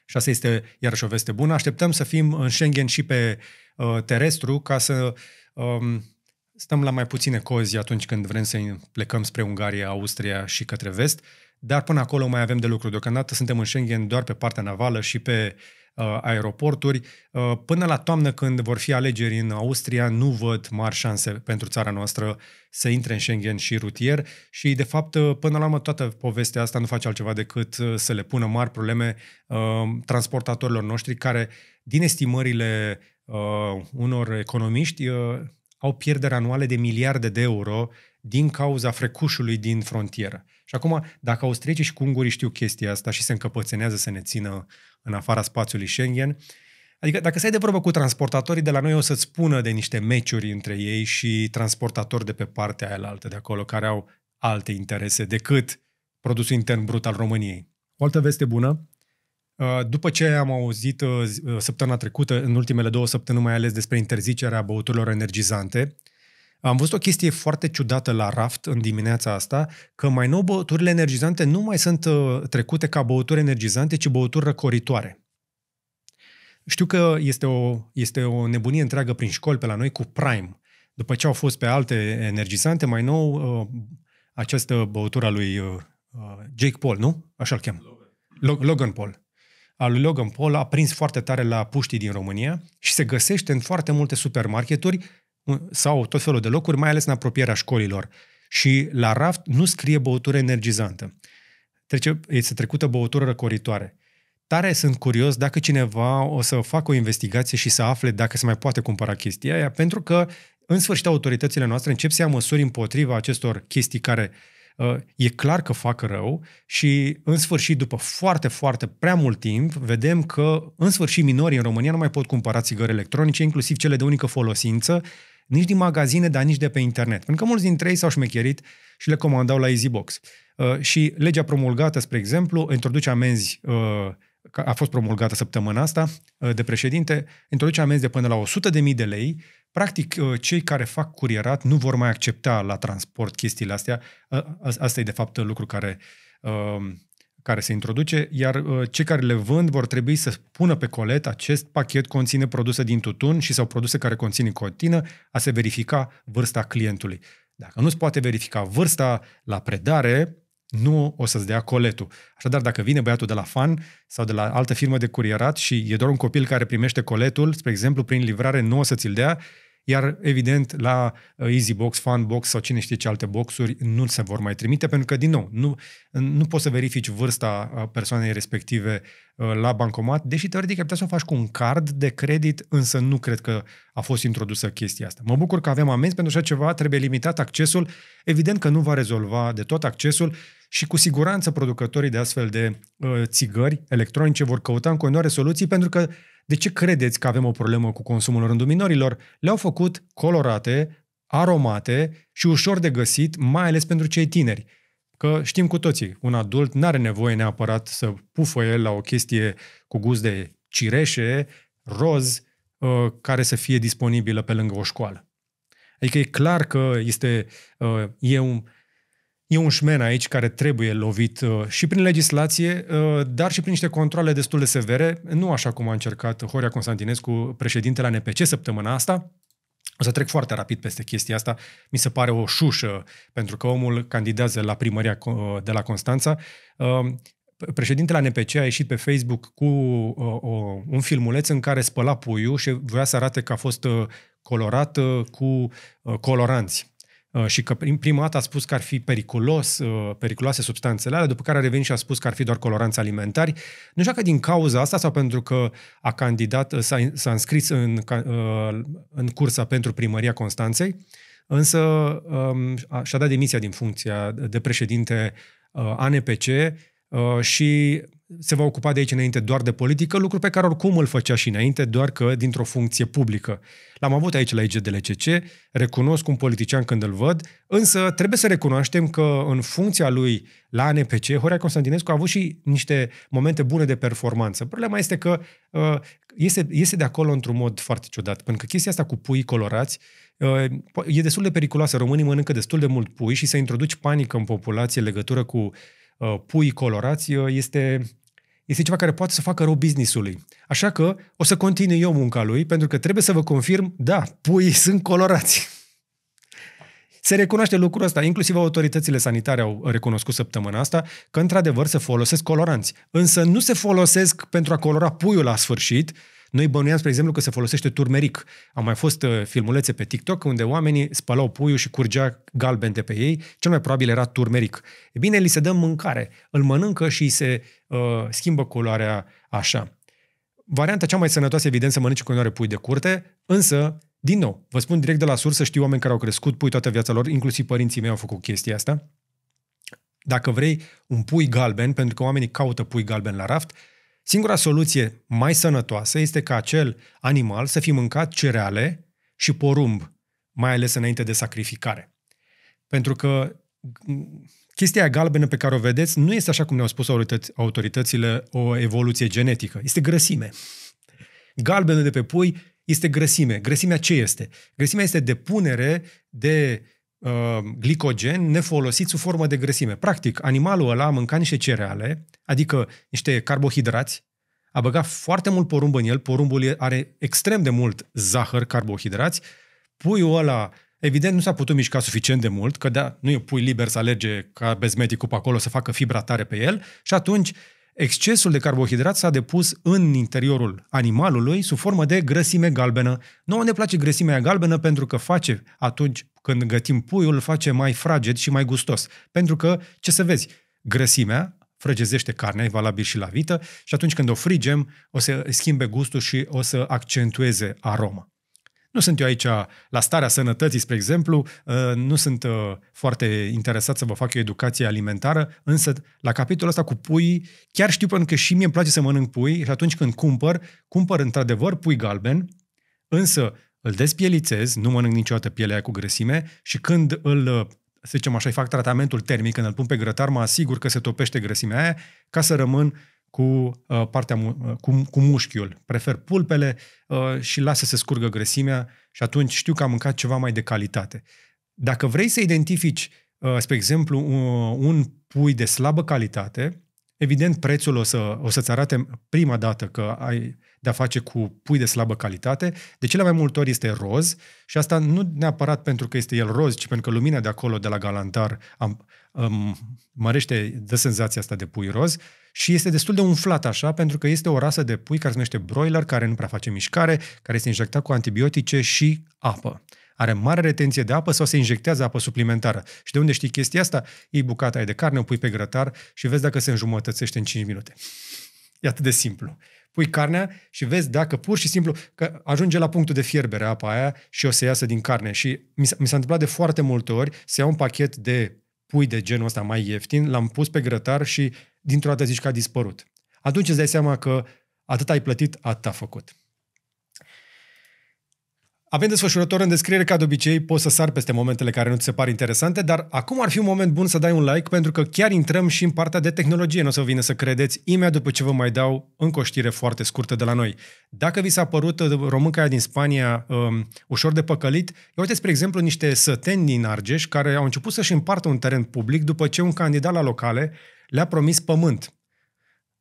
Și asta este iarăși o veste bună. Așteptăm să fim în Schengen și pe uh, terestru ca să um, stăm la mai puține cozi atunci când vrem să plecăm spre Ungaria, Austria și către vest, dar până acolo mai avem de lucru. Deocamdată suntem în Schengen doar pe partea navală și pe Uh, aeroporturi. Uh, până la toamnă, când vor fi alegeri în Austria, nu văd mari șanse pentru țara noastră să intre în Schengen și rutier și, de fapt, uh, până la urmă, toată povestea asta nu face altceva decât să le pună mari probleme transportatorilor noștri care, din estimările unor economiști, au pierderi anuale de miliarde de euro din cauza frecușului din frontieră. Și acum, dacă austriecii și ungurii știu chestia asta și se încăpățenează să ne țină în afara spațiului Schengen. Adică dacă stai de vorbă cu transportatorii de la noi o să-ți spună de niște meciuri între ei și transportatori de pe partea aia altă de acolo care au alte interese decât produsul intern brut al României. O altă veste bună, uh, după ce am auzit uh, uh, săptămâna trecută, în ultimele două săptămâni mai ales despre interzicerea băuturilor energizante, am văzut o chestie foarte ciudată la raft în dimineața asta, că mai nou băuturile energizante nu mai sunt uh, trecute ca băuturi energizante, ci băuturi răcoritoare. Știu că este o, este o nebunie întreagă prin școli pe la noi cu Prime. După ce au fost pe alte energizante, mai nou uh, această băutură a lui uh, Jake Paul, nu? Așa-l cheamă. Logan, Logan Paul al lui Logan Paul a prins foarte tare la puștii din România și se găsește în foarte multe supermarketuri sau tot felul de locuri, mai ales în apropierea școlilor. Și la raft nu scrie băutură energizantă. Trece, este trecută băutură răcoritoare. Tare sunt curios dacă cineva o să facă o investigație și să afle dacă se mai poate cumpăra chestia aia, pentru că în sfârșit autoritățile noastre încep să ia măsuri împotriva acestor chestii care uh, e clar că fac rău și în sfârșit după foarte, foarte prea mult timp vedem că în sfârșit minorii în România nu mai pot cumpăra țigări electronice, inclusiv cele de unică folosință, uh, nici din magazine, dar nici de pe internet. Pentru că mulți dintre ei s-au șmecherit și le comandau la EasyBox. Uh, și legea promulgată, spre exemplu, introduce amenzi, uh, a fost promulgată săptămâna asta uh, de președinte, introduce amenzi de până la 100.000 de lei. Practic, uh, cei care fac curierat nu vor mai accepta la transport chestiile astea. Uh, asta e, de fapt, lucru care uh, care se introduce, iar uh, cei care le vând vor trebui să pună pe colet acest pachet conține produse din tutun și sau produse care conțin nicotină, a se verifica vârsta clientului. Dacă nu se poate verifica vârsta la predare, nu o să-ți dea coletul. Așadar, dacă vine băiatul de la fan sau de la altă firmă de curierat și e doar un copil care primește coletul, spre exemplu, prin livrare nu o să ți-l dea, iar, evident, la uh, EasyBox, FunBox sau cine știe ce alte boxuri nu se vor mai trimite, pentru că, din nou, nu, nu poți să verifici vârsta uh, persoanei respective uh, la bancomat, deși teoretic ai putea să o faci cu un card de credit, însă nu cred că a fost introdusă chestia asta. Mă bucur că avem amenzi pentru așa ceva, trebuie limitat accesul, evident că nu va rezolva de tot accesul și cu siguranță producătorii de astfel de uh, țigări electronice vor căuta în continuare soluții pentru că de ce credeți că avem o problemă cu consumul în rândul minorilor? Le-au făcut colorate, aromate și ușor de găsit, mai ales pentru cei tineri. Că știm cu toții, un adult nu are nevoie neapărat să pufă el la o chestie cu gust de cireșe, roz, ă, care să fie disponibilă pe lângă o școală. Adică e clar că este, ă, e un, E un șmen aici care trebuie lovit uh, și prin legislație, uh, dar și prin niște controle destul de severe, nu așa cum a încercat Horia Constantinescu, președintele NPC, săptămâna asta, o să trec foarte rapid peste chestia asta. Mi se pare o șușă, pentru că omul candidează la primăria uh, de la Constanța. Președintele NPC a ieșit pe Facebook cu un filmuleț în care spăla puiul și voia să arate că a fost colorat cu coloranți. Uh, și că prima dată a spus că ar fi periculos, uh, periculoase substanțele alea, după care a revenit și a spus că ar fi doar coloranți alimentari. Nu știu că din cauza asta sau pentru că a candidat, uh, s-a, s-a înscris în, în cursa pentru primăria Constanței, însă um, și-a dat demisia din funcția de președinte ANPC Uh, și se va ocupa de aici înainte doar de politică, lucru pe care oricum îl făcea și înainte, doar că dintr-o funcție publică. L-am avut aici la IGDLCC, recunosc un politician când îl văd, însă trebuie să recunoaștem că în funcția lui la ANPC, Horia Constantinescu a avut și niște momente bune de performanță. Problema este că uh, iese, iese de acolo într-un mod foarte ciudat, pentru că chestia asta cu pui colorați uh, e destul de periculoasă. Românii mănâncă destul de mult pui și să introduci panică în populație legătură cu uh, Uh, pui colorați uh, este, este ceva care poate să facă rău businessului. Așa că o să continui eu munca lui, pentru că trebuie să vă confirm, da, puii sunt colorați. Se recunoaște lucrul ăsta, inclusiv autoritățile sanitare au recunoscut săptămâna asta că într-adevăr se folosesc coloranți, însă nu se folosesc pentru a colora puiul la sfârșit, noi bănuiam, spre exemplu, că se folosește turmeric. Au mai fost uh, filmulețe pe TikTok unde oamenii spălau puiul și curgea galben de pe ei. Cel mai probabil era turmeric. E bine, li se dă mâncare. Îl mănâncă și se uh, schimbă culoarea așa. Varianta cea mai sănătoasă, evident, să mănânci cu pui de curte, însă din nou, vă spun direct de la sursă, știu oameni care au crescut pui toată viața lor, inclusiv părinții mei au făcut chestia asta. Dacă vrei un pui galben, pentru că oamenii caută pui galben la raft, Singura soluție mai sănătoasă este ca acel animal să fi mâncat cereale și porumb, mai ales înainte de sacrificare. Pentru că mm, chestia galbenă pe care o vedeți nu este așa cum ne-au spus autoritățile o evoluție genetică, este grăsime. Galbenul de pe pui este grăsime. Grăsimea ce este? Grăsimea este depunere de Uh, glicogen nefolosit sub formă de grăsime. Practic, animalul ăla a mâncat niște cereale, adică niște carbohidrați, a băgat foarte mult porumb în el, porumbul are extrem de mult zahăr, carbohidrați, puiul ăla Evident, nu s-a putut mișca suficient de mult, că da, nu e pui liber să alerge ca bezmeticul pe acolo să facă fibra tare pe el și atunci excesul de carbohidrat s-a depus în interiorul animalului sub formă de grăsime galbenă. Nouă ne place grăsimea galbenă pentru că face atunci când gătim puiul, îl face mai fraged și mai gustos. Pentru că, ce să vezi, grăsimea frăgezește carnea, e valabil și la vită, și atunci când o frigem, o să schimbe gustul și o să accentueze aroma. Nu sunt eu aici la starea sănătății, spre exemplu, ă, nu sunt ă, foarte interesat să vă fac o educație alimentară, însă la capitolul ăsta cu pui, chiar știu pentru că și mie îmi place să mănânc pui și atunci când cumpăr, cumpăr într-adevăr pui galben, însă îl despielițez, nu mănânc niciodată pielea cu grăsime și când îl să zicem așa, îi fac tratamentul termic, când îl pun pe grătar, mă asigur că se topește grăsimea aia ca să rămân cu uh, partea mu- uh, cu, cu mușchiul. Prefer pulpele uh, și las să se scurgă grăsimea și atunci știu că am mâncat ceva mai de calitate. Dacă vrei să identifici, uh, spre exemplu, un, uh, un pui de slabă calitate, evident prețul o, să, o să-ți arate prima dată că ai de a face cu pui de slabă calitate. De cele mai multe ori este roz și asta nu neapărat pentru că este el roz, ci pentru că lumina de acolo, de la galantar, am, am, mărește, dă senzația asta de pui roz și este destul de umflat așa, pentru că este o rasă de pui care se numește broiler, care nu prea face mișcare, care este injectat cu antibiotice și apă are mare retenție de apă sau se injectează apă suplimentară. Și de unde știi chestia asta? Iei bucata aia de carne, o pui pe grătar și vezi dacă se înjumătățește în 5 minute. E atât de simplu pui carnea și vezi dacă pur și simplu că ajunge la punctul de fierbere apa aia și o să iasă din carne. Și mi s-a, mi s-a întâmplat de foarte multe ori să iau un pachet de pui de genul ăsta mai ieftin, l-am pus pe grătar și dintr-o dată zici că a dispărut. Atunci îți dai seama că atât ai plătit, atât a făcut. Avem desfășurător în descriere ca de obicei, poți să sar peste momentele care nu ți se par interesante, dar acum ar fi un moment bun să dai un like pentru că chiar intrăm și în partea de tehnologie, nu o să vină să credeți, imediat după ce vă mai dau încă o știre foarte scurtă de la noi. Dacă vi s-a părut uh, românca din Spania um, ușor de păcălit, uite, spre exemplu, niște săteni din Argeș care au început să-și împartă un teren public după ce un candidat la locale le-a promis pământ.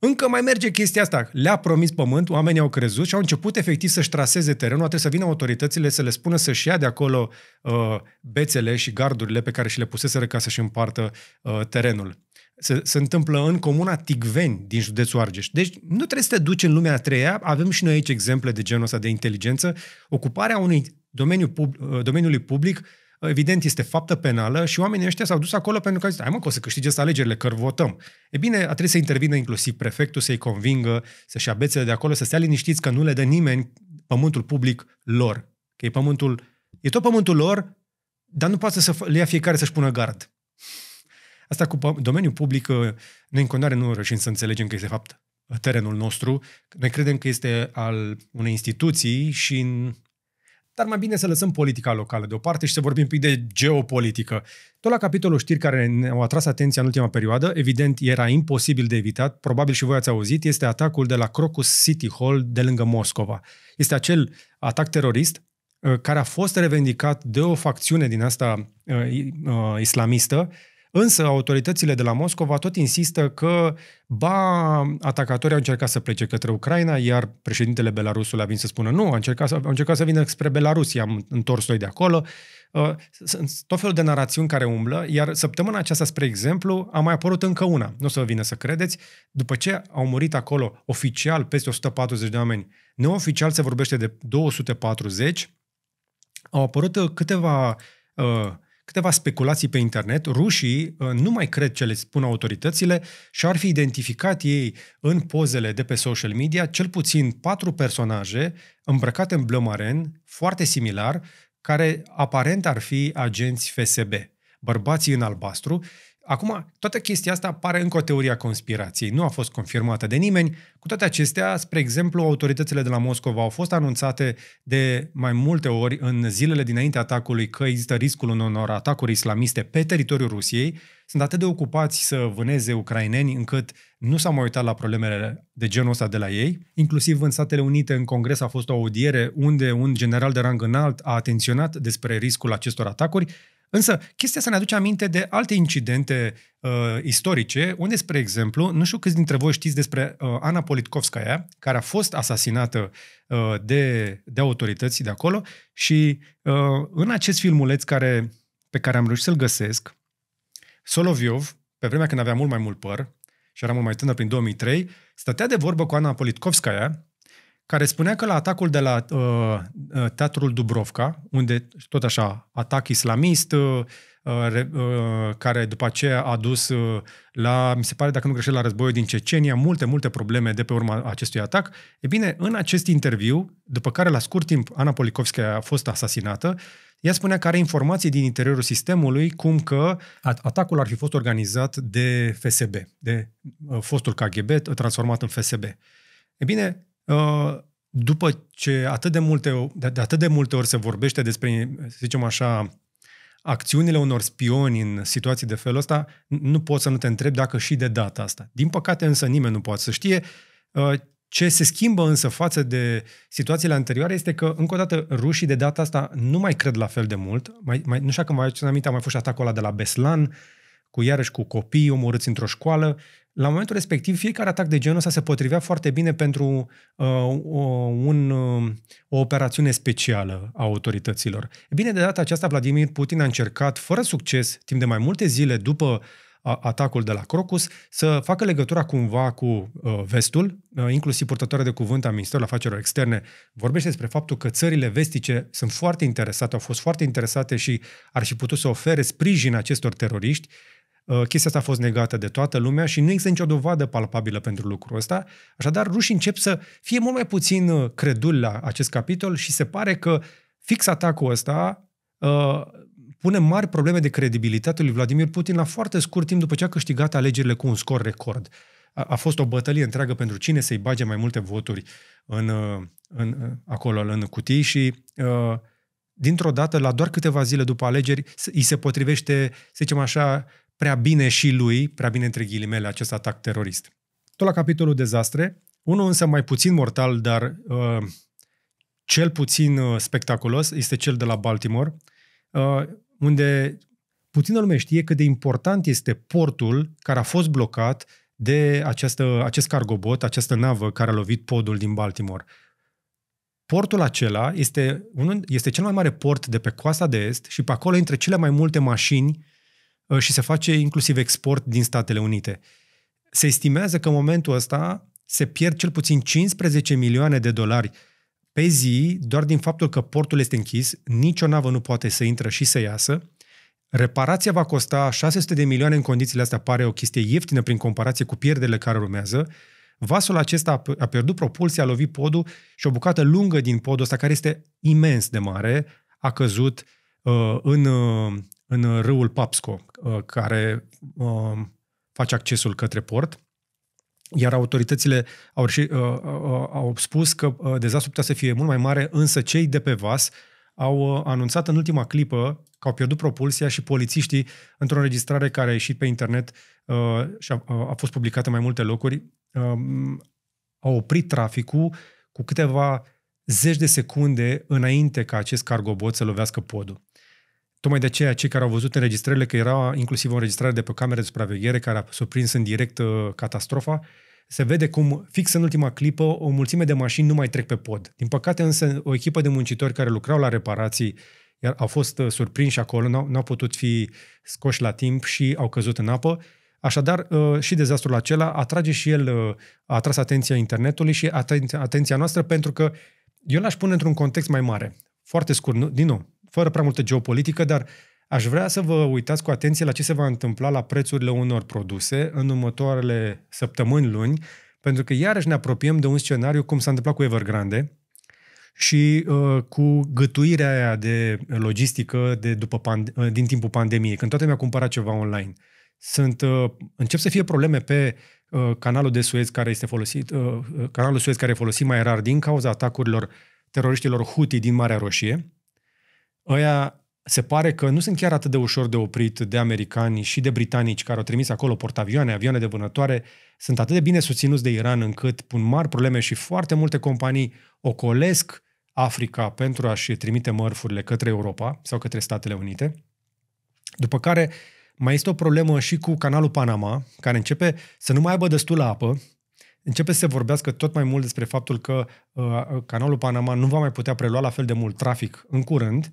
Încă mai merge chestia asta. Le-a promis pământ, oamenii au crezut și au început efectiv să-și traseze terenul. A trebuit să vină autoritățile să le spună să-și ia de acolo uh, bețele și gardurile pe care și le puseseră ca să-și împartă uh, terenul. Se, se întâmplă în comuna Tigveni din județul Argeș. Deci nu trebuie să te duci în lumea a treia. Avem și noi aici exemple de genul ăsta de inteligență. Ocuparea unui domeniu pub, uh, domeniului public uh, evident este faptă penală și oamenii ăștia s-au dus acolo pentru că au zis, hai mă că o să câștigeți alegerile, că votăm. E bine, a trebuit să intervină inclusiv prefectul, să-i convingă, să-și abețe de acolo, să stea liniștiți că nu le dă nimeni pământul public lor. Că e pământul, e tot pământul lor, dar nu poate să le ia fiecare să-și pună gard. Asta cu domeniul public, ă, noi în condare nu reușim să înțelegem că este fapt ă, terenul nostru. Noi credem că este al unei instituții și dar mai bine să lăsăm politica locală deoparte și să vorbim un pic de geopolitică. Tot la capitolul știri care ne-au atras atenția în ultima perioadă, evident era imposibil de evitat, probabil și voi ați auzit, este atacul de la Crocus City Hall de lângă Moscova. Este acel atac terorist uh, care a fost revendicat de o facțiune din asta uh, uh, islamistă Însă autoritățile de la Moscova tot insistă că, ba, atacatorii au încercat să plece către Ucraina, iar președintele Belarusului a venit să spună nu, au încercat să, au încercat să vină spre Belarus, i-am întors noi de acolo. Uh, sunt tot felul de narațiuni care umblă, iar săptămâna aceasta, spre exemplu, a mai apărut încă una, nu o să vă vină să credeți, după ce au murit acolo oficial peste 140 de oameni, neoficial se vorbește de 240, au apărut câteva uh, câteva speculații pe internet, rușii uh, nu mai cred ce le spun autoritățile și ar fi identificat ei în pozele de pe social media cel puțin patru personaje îmbrăcate în blămaren, foarte similar, care aparent ar fi agenți FSB, bărbații în albastru, Acum, toată chestia asta apare încă o teorie a conspirației. Nu a fost confirmată de nimeni. Cu toate acestea, spre exemplu, autoritățile de la Moscova au fost anunțate de mai multe ori în zilele dinainte atacului că există riscul unor atacuri islamiste pe teritoriul Rusiei. Sunt atât de ocupați să vâneze ucraineni încât nu s-au mai uitat la problemele de genul ăsta de la ei. Inclusiv în Statele Unite, în Congres, a fost o audiere unde un general de rang înalt a atenționat despre riscul acestor atacuri. Însă, chestia să ne aduce aminte de alte incidente uh, istorice, unde, spre exemplu, nu știu câți dintre voi știți despre uh, Ana Politkovskaya, care a fost asasinată uh, de, de autorități de acolo și uh, în acest filmuleț care, pe care am reușit să-l găsesc, Soloviov, pe vremea când avea mult mai mult păr și era mult mai tânăr, prin 2003, stătea de vorbă cu Ana Politkovskaya care spunea că la atacul de la uh, uh, Teatrul Dubrovka, unde tot așa, atac islamist, uh, uh, uh, care după aceea a dus uh, la, mi se pare, dacă nu greșesc, la războiul din Cecenia, multe, multe probleme de pe urma acestui atac. E bine, în acest interviu, după care la scurt timp Ana Polikovskaya a fost asasinată, ea spunea că are informații din interiorul sistemului cum că atacul ar fi fost organizat de FSB, de uh, fostul KGB transformat în FSB. E bine, Uh, după ce atât de multe, de atât de multe ori se vorbește despre, să zicem așa, acțiunile unor spioni în situații de felul ăsta, nu poți să nu te întrebi dacă și de data asta. Din păcate însă nimeni nu poate să știe. Uh, ce se schimbă însă față de situațiile anterioare este că, încă o dată, rușii de data asta nu mai cred la fel de mult. Mai, mai, nu știu că mai aduceți aminte, a mai fost atacul ăla de la Beslan, cu iarăși cu copii omorâți într-o școală. La momentul respectiv, fiecare atac de genul ăsta se potrivea foarte bine pentru uh, o, un, uh, o operațiune specială a autorităților. E bine, de data aceasta, Vladimir Putin a încercat, fără succes, timp de mai multe zile după atacul de la Crocus, să facă legătura cumva cu uh, vestul, uh, inclusiv purtătoarea de cuvânt a Ministerului Afacerilor Externe, vorbește despre faptul că țările vestice sunt foarte interesate, au fost foarte interesate și ar fi putut să ofere sprijin acestor teroriști, Uh, chestia asta a fost negată de toată lumea și nu există nicio dovadă palpabilă pentru lucrul ăsta. Așadar, rușii încep să fie mult mai puțin uh, credul la acest capitol și se pare că fix atacul ăsta uh, pune mari probleme de credibilitate lui Vladimir Putin la foarte scurt timp după ce a câștigat alegerile cu un scor record. A, a fost o bătălie întreagă pentru cine să-i bage mai multe voturi în, în, acolo, în cutii și dintr-o dată, la doar câteva zile după alegeri, îi se potrivește, să zicem așa, prea bine și lui, prea bine între ghilimele, acest atac terorist. Tot la capitolul dezastre, unul însă mai puțin mortal, dar uh, cel puțin uh, spectaculos, este cel de la Baltimore, uh, unde puțină lume știe cât de important este portul care a fost blocat de această, acest cargobot, această navă care a lovit podul din Baltimore. Portul acela este, unul, este cel mai mare port de pe coasta de est și pe acolo între cele mai multe mașini Uh, și se face inclusiv export din Statele Unite. Se estimează că în momentul ăsta se pierd cel puțin 15 milioane de dolari pe zi, doar din faptul că portul este închis, nicio navă nu poate să intră și să iasă. Reparația va costa 600 de milioane în condițiile astea, pare o chestie ieftină prin comparație cu pierderile care urmează. Vasul acesta a pierdut propulsia, a lovit podul și o bucată lungă din podul ăsta, care este imens de mare, a căzut uh, în, uh, în râul Papsco, uh, care um, face accesul către port, iar autoritățile au, și, uh, uh, au spus că dezastrul putea să fie mult mai mare, însă cei de pe vas au anunțat în ultima clipă că au pierdut propulsia și polițiștii, într-o înregistrare care a ieșit pe internet și a, a fost publicată în mai multe locuri, um, au oprit traficul cu câteva zeci de secunde înainte ca acest cargobot să lovească podul. Tocmai de aceea, cei care au văzut înregistrările, că era inclusiv o înregistrare de pe cameră de supraveghere care a surprins în direct uh, catastrofa, se vede cum, fix în ultima clipă, o mulțime de mașini nu mai trec pe pod. Din păcate, însă, o echipă de muncitori care lucrau la reparații iar au fost uh, surprinși acolo, n-au, n-au putut fi scoși la timp și au căzut în apă. Așadar, uh, și dezastrul acela atrage și el, uh, a atras atenția internetului și atenția, atenția noastră, pentru că eu l-aș pune într-un context mai mare. Foarte scurt, nu, din nou, fără prea multă geopolitică, dar aș vrea să vă uitați cu atenție la ce se va întâmpla la prețurile unor produse în următoarele săptămâni, luni, pentru că iarăși ne apropiem de un scenariu cum s-a întâmplat cu Evergrande și uh, cu gătuirea aia de logistică de după pand- uh, din timpul pandemiei, când toată a cumpărat ceva online. Sunt, uh, încep să fie probleme pe uh, canalul de Suez care este folosit, uh, uh canalul Suez care e folosit mai rar din cauza atacurilor teroriștilor Houthi din Marea Roșie ăia se pare că nu sunt chiar atât de ușor de oprit de americani și de britanici care au trimis acolo portavioane, avioane de vânătoare, sunt atât de bine susținuți de Iran încât pun mari probleme și foarte multe companii ocolesc Africa pentru a-și trimite mărfurile către Europa sau către Statele Unite. După care mai este o problemă și cu canalul Panama, care începe să nu mai aibă destulă apă, începe să se vorbească tot mai mult despre faptul că uh, canalul Panama nu va mai putea prelua la fel de mult trafic în curând,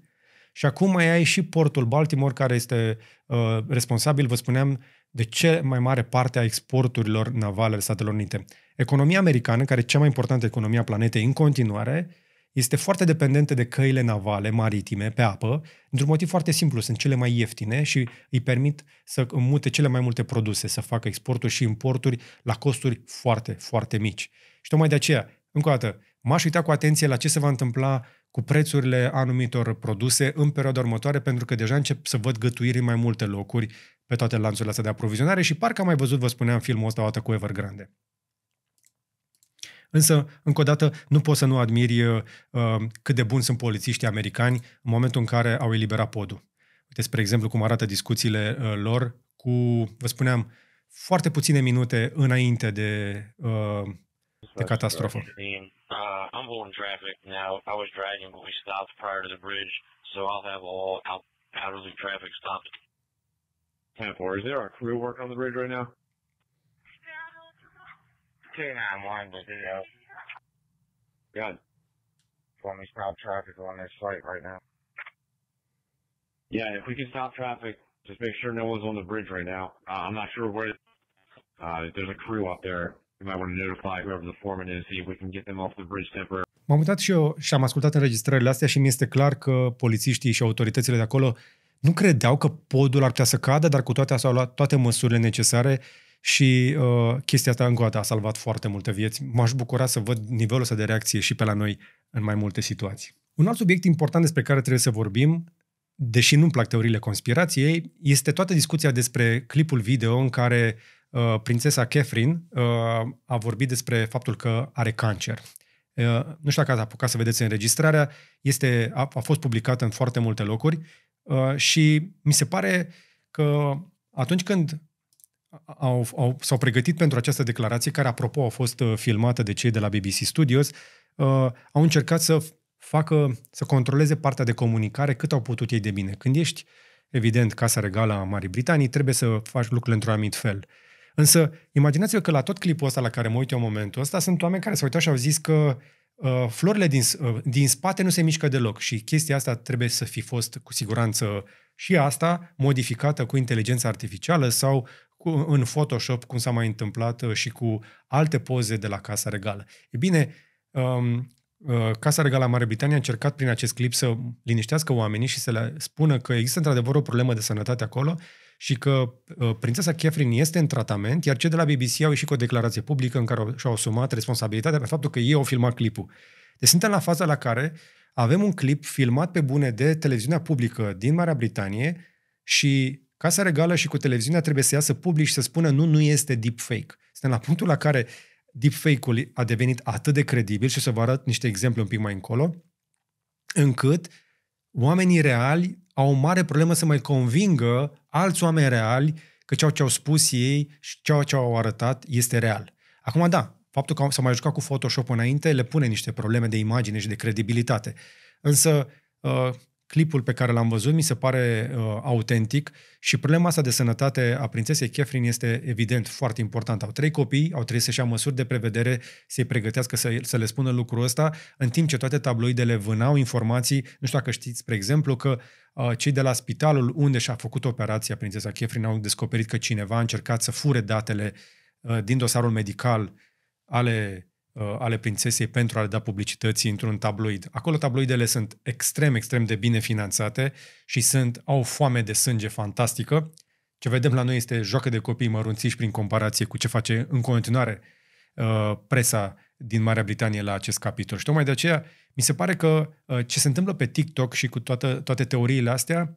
și acum mai ai și portul Baltimore, care este uh, responsabil, vă spuneam, de cea mai mare parte a exporturilor navale ale Statelor Unite. Economia americană, care e cea mai importantă economie a planetei în continuare, este foarte dependentă de căile navale maritime pe apă, într-un motiv foarte simplu, sunt cele mai ieftine și îi permit să mute cele mai multe produse, să facă exporturi și importuri la costuri foarte, foarte mici. Și tocmai de aceea, încă o dată, m-aș uita cu atenție la ce se va întâmpla cu prețurile anumitor produse în perioada următoare, pentru că deja încep să văd gătuiri în mai multe locuri pe toate lanțurile astea de aprovizionare și parcă am mai văzut, vă spuneam, filmul ăsta o dată cu Evergrande. Însă, încă o dată, nu poți să nu admiri uh, cât de buni sunt polițiștii americani în momentul în care au eliberat podul. Uite, spre exemplu, cum arată discuțiile uh, lor cu, vă spuneam, foarte puține minute înainte de uh, the uh, catastrophe. Uh, I'm holding traffic now. I was driving, but we stopped prior to the bridge, so I'll have all out, out of the traffic stopped. Ten four. Is there a crew working on the bridge right now? Two nine one, but you know. God. let me stop traffic on this site right now? Yeah, if we can stop traffic, just make sure no one's on the bridge right now. Uh, I'm not sure where. Uh, there's a crew up there. M-am uitat și eu și am ascultat înregistrările astea și mi este clar că polițiștii și autoritățile de acolo nu credeau că podul ar putea să cadă, dar cu toate s au luat toate măsurile necesare și uh, chestia asta încă o dată a salvat foarte multe vieți. M-aș bucura să văd nivelul ăsta de reacție și pe la noi în mai multe situații. Un alt subiect important despre care trebuie să vorbim deși nu-mi plac teoriile conspirației, este toată discuția despre clipul video în care uh, prințesa Catherine uh, a vorbit despre faptul că are cancer. Uh, nu știu dacă ați apucat să vedeți înregistrarea, este, a, a fost publicată în foarte multe locuri uh, și mi se pare că atunci când au, au, s-au pregătit pentru această declarație, care apropo a fost uh, filmată de cei de la BBC Studios, uh, au încercat să facă, să controleze partea de comunicare cât au putut ei de bine. Când ești, evident, Casa Regală a Marii Britanii, trebuie să faci lucrurile într-un anumit fel. Însă, imaginați-vă că la tot clipul ăsta la care mă uit eu în momentul ăsta, sunt oameni care s-au uitat și au zis că uh, florile din, uh, din spate nu se mișcă deloc și chestia asta trebuie să fi fost cu siguranță și asta modificată cu inteligența artificială sau cu, în Photoshop, cum s-a mai întâmplat uh, și cu alte poze de la Casa Regală. E bine, um, Uh, Casa Regală a Marii Britanii a încercat prin acest clip să liniștească oamenii și să le spună că există într-adevăr o problemă de sănătate acolo și că uh, prințesa Catherine este în tratament, iar cei de la BBC au ieșit cu o declarație publică în care și-au asumat responsabilitatea pe faptul că ei au filmat clipul. Deci suntem la faza la care avem un clip filmat pe bune de televiziunea publică din Marea Britanie și Casa Regală și cu televiziunea trebuie să iasă public și să spună nu, nu este deepfake. Suntem la punctul la care uh, deepfake-ul a devenit atât de credibil și o să vă arăt niște exemple un pic mai încolo, încât oamenii reali au o mare problemă să mai convingă alți oameni reali că ceea ce au spus ei și ceea ce au arătat este real. Acum da, faptul că s-au mai jucat cu Photoshop înainte le pune niște probleme de imagine și de credibilitate. Însă uh, clipul pe care l-am văzut mi se pare uh, autentic și problema asta de sănătate a prințesei Catherine este evident foarte importantă. Au trei copii, au trebuit să-și ia măsuri de prevedere, să-i pregătească să, să le spună lucrul ăsta, în timp ce toate tabloidele vânau informații, nu știu dacă știți, spre exemplu, că uh, cei de la spitalul unde și-a făcut operația prințesa Catherine au descoperit că cineva a încercat să fure datele uh, din dosarul medical ale Uh, ale prințesei pentru a le da publicității într-un tabloid. Acolo tabloidele sunt extrem, extrem de bine finanțate și sunt, au foame de sânge fantastică. Ce vedem la noi este joacă de copii mărunțiși prin comparație cu ce face în continuare uh, presa din Marea Britanie la acest capitol. Și tocmai de aceea mi se pare că uh, ce se întâmplă pe TikTok și cu toată, toate teoriile astea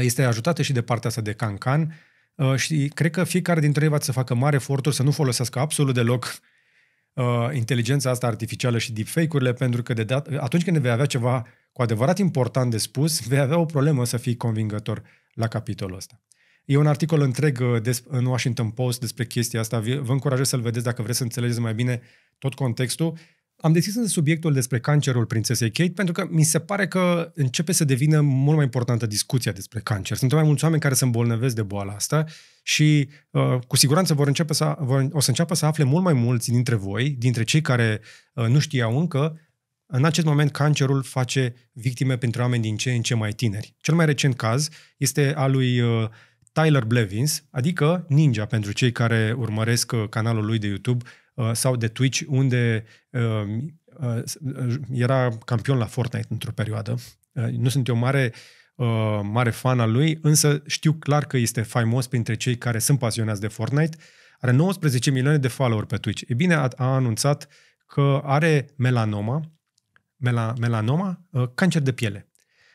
este ajutată și de partea asta de cancan Can, și cred că fiecare dintre ei va să facă mare eforturi să nu folosească absolut deloc uh, uh, inteligența asta artificială și deepfake-urile, pentru că de dat, atunci când vei avea ceva cu adevărat important de spus, vei avea o problemă să fii convingător la capitolul ăsta. E un articol întreg uh, des, în Washington Post despre chestia asta. Vă încurajez să-l vedeți dacă vreți să înțelegeți mai bine tot contextul am deschis însă subiectul despre cancerul prințesei Kate pentru că mi se pare că începe să devină mult mai importantă discuția despre cancer. Sunt mai mulți oameni care se îmbolnăvesc de boala asta și uh, cu siguranță vor începe să, vor, o să înceapă să afle mult mai mulți dintre voi, dintre cei care uh, nu știau încă, în acest moment cancerul face victime pentru oameni din ce în ce mai tineri. Cel mai recent caz este al lui uh, Tyler Blevins, adică Ninja pentru cei care urmăresc uh, canalul lui de YouTube Uh, sau de Twitch, unde uh, uh, era campion la Fortnite într-o perioadă. Nu sunt eu mare mare fan al lui, însă știu clar că este faimos printre cei care sunt pasionați de Fortnite. Are 19 milioane de follower pe Twitch. E bine, a, anunțat că are melanoma, melanoma, cancer de piele.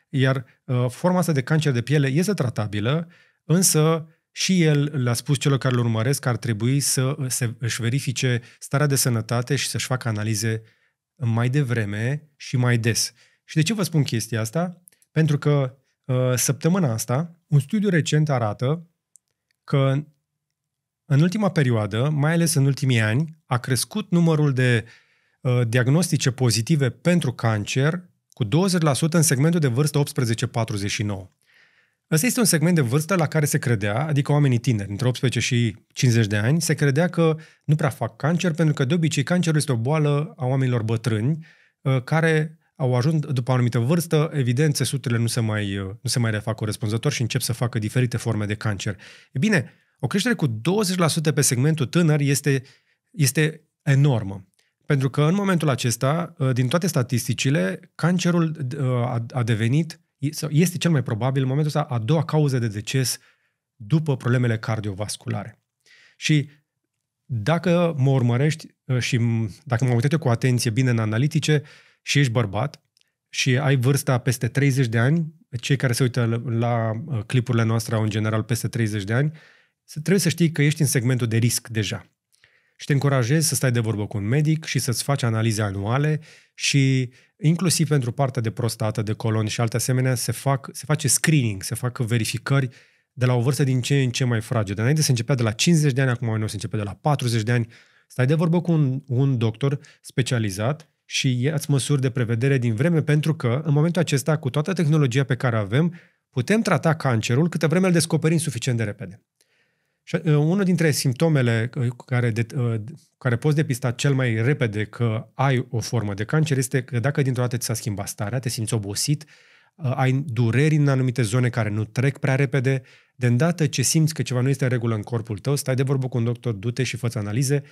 Iar forma asta de cancer de piele este tratabilă, însă și el le-a spus celor care îl urmăresc că ar trebui să se, își verifice starea de sănătate și să-și facă analize mai devreme și mai des. Și de ce vă spun chestia asta? Pentru că uh, săptămâna asta, un studiu recent arată că în ultima perioadă, mai ales în ultimii ani, a crescut numărul de uh, diagnostice pozitive pentru cancer cu 20% în segmentul de vârstă 18-49. Ăsta este un segment de vârstă la care se credea, adică oamenii tineri, între 18 și 50 de ani, se credea că nu prea fac cancer, pentru că de obicei cancerul este o boală a oamenilor bătrâni, uh, care au ajuns după o anumită vârstă, evident, țesuturile nu se mai, uh, nu se mai refac corespunzător și încep să facă diferite forme de cancer. E bine, o creștere cu 20% pe segmentul tânăr este, este enormă. Pentru că în momentul acesta, uh, din toate statisticile, cancerul a devenit este cel mai probabil, în momentul ăsta, a doua cauză de deces după problemele cardiovasculare. Și dacă mă urmărești uh, și dacă mă uitat cu atenție bine în analitice și ești bărbat și ai vârsta peste 30 de ani, cei care se uită la uh, clipurile noastre au în general peste 30 de ani, trebuie să știi că ești în segmentul de risc deja. Și te încurajez să stai de vorbă cu un medic și să-ți faci analize anuale și inclusiv pentru partea de prostată, de colon și alte asemenea, se, fac, se face screening, se fac verificări de la o vârstă din ce în ce mai fragedă. Înainte se începea de la 50 de ani, acum noi se începe de la 40 de ani. Stai de vorbă cu un, un doctor specializat și iați măsuri de prevedere din vreme, pentru că, în momentul acesta, cu toată tehnologia pe care avem, putem trata cancerul câte vreme îl descoperim suficient de repede. Și uh, unul dintre simptomele uh, care, de, uh, care poți depista cel mai repede că ai o formă de cancer este că dacă dintr-o dată ți s-a schimbat starea, te simți obosit, uh, ai dureri în anumite zone care nu trec prea repede, de îndată ce simți că ceva nu este în regulă în corpul tău, stai de vorbă cu un doctor, du-te și fă analize,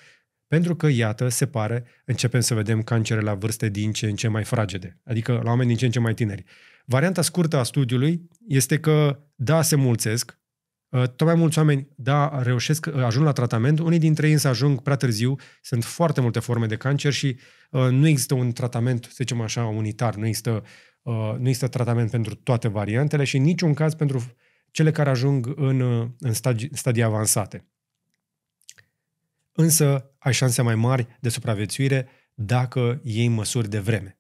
pentru că, iată, se pare, începem să vedem cancere la vârste din ce în ce mai fragede, adică la oameni din ce în ce mai tineri. Varianta scurtă a studiului este că, da, se mulțesc, Uh, tot mai mulți oameni, da, reușesc, uh, ajung la tratament, unii dintre ei însă ajung prea târziu, sunt foarte multe forme de cancer și uh, nu există un tratament, să zicem așa, unitar, nu există, uh, nu există tratament pentru toate variantele și în niciun caz pentru cele care ajung în, uh, în stadii, stadii avansate. Însă ai șanse mai mari de supraviețuire dacă iei măsuri de vreme.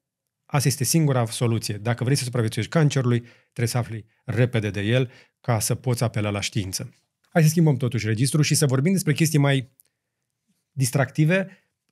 Asta este singura soluție. Dacă vrei să supraviețuiești cancerului, trebuie să afli repede de el ca să poți apela la știință. Hai să schimbăm totuși registrul și să vorbim despre chestii mai distractive.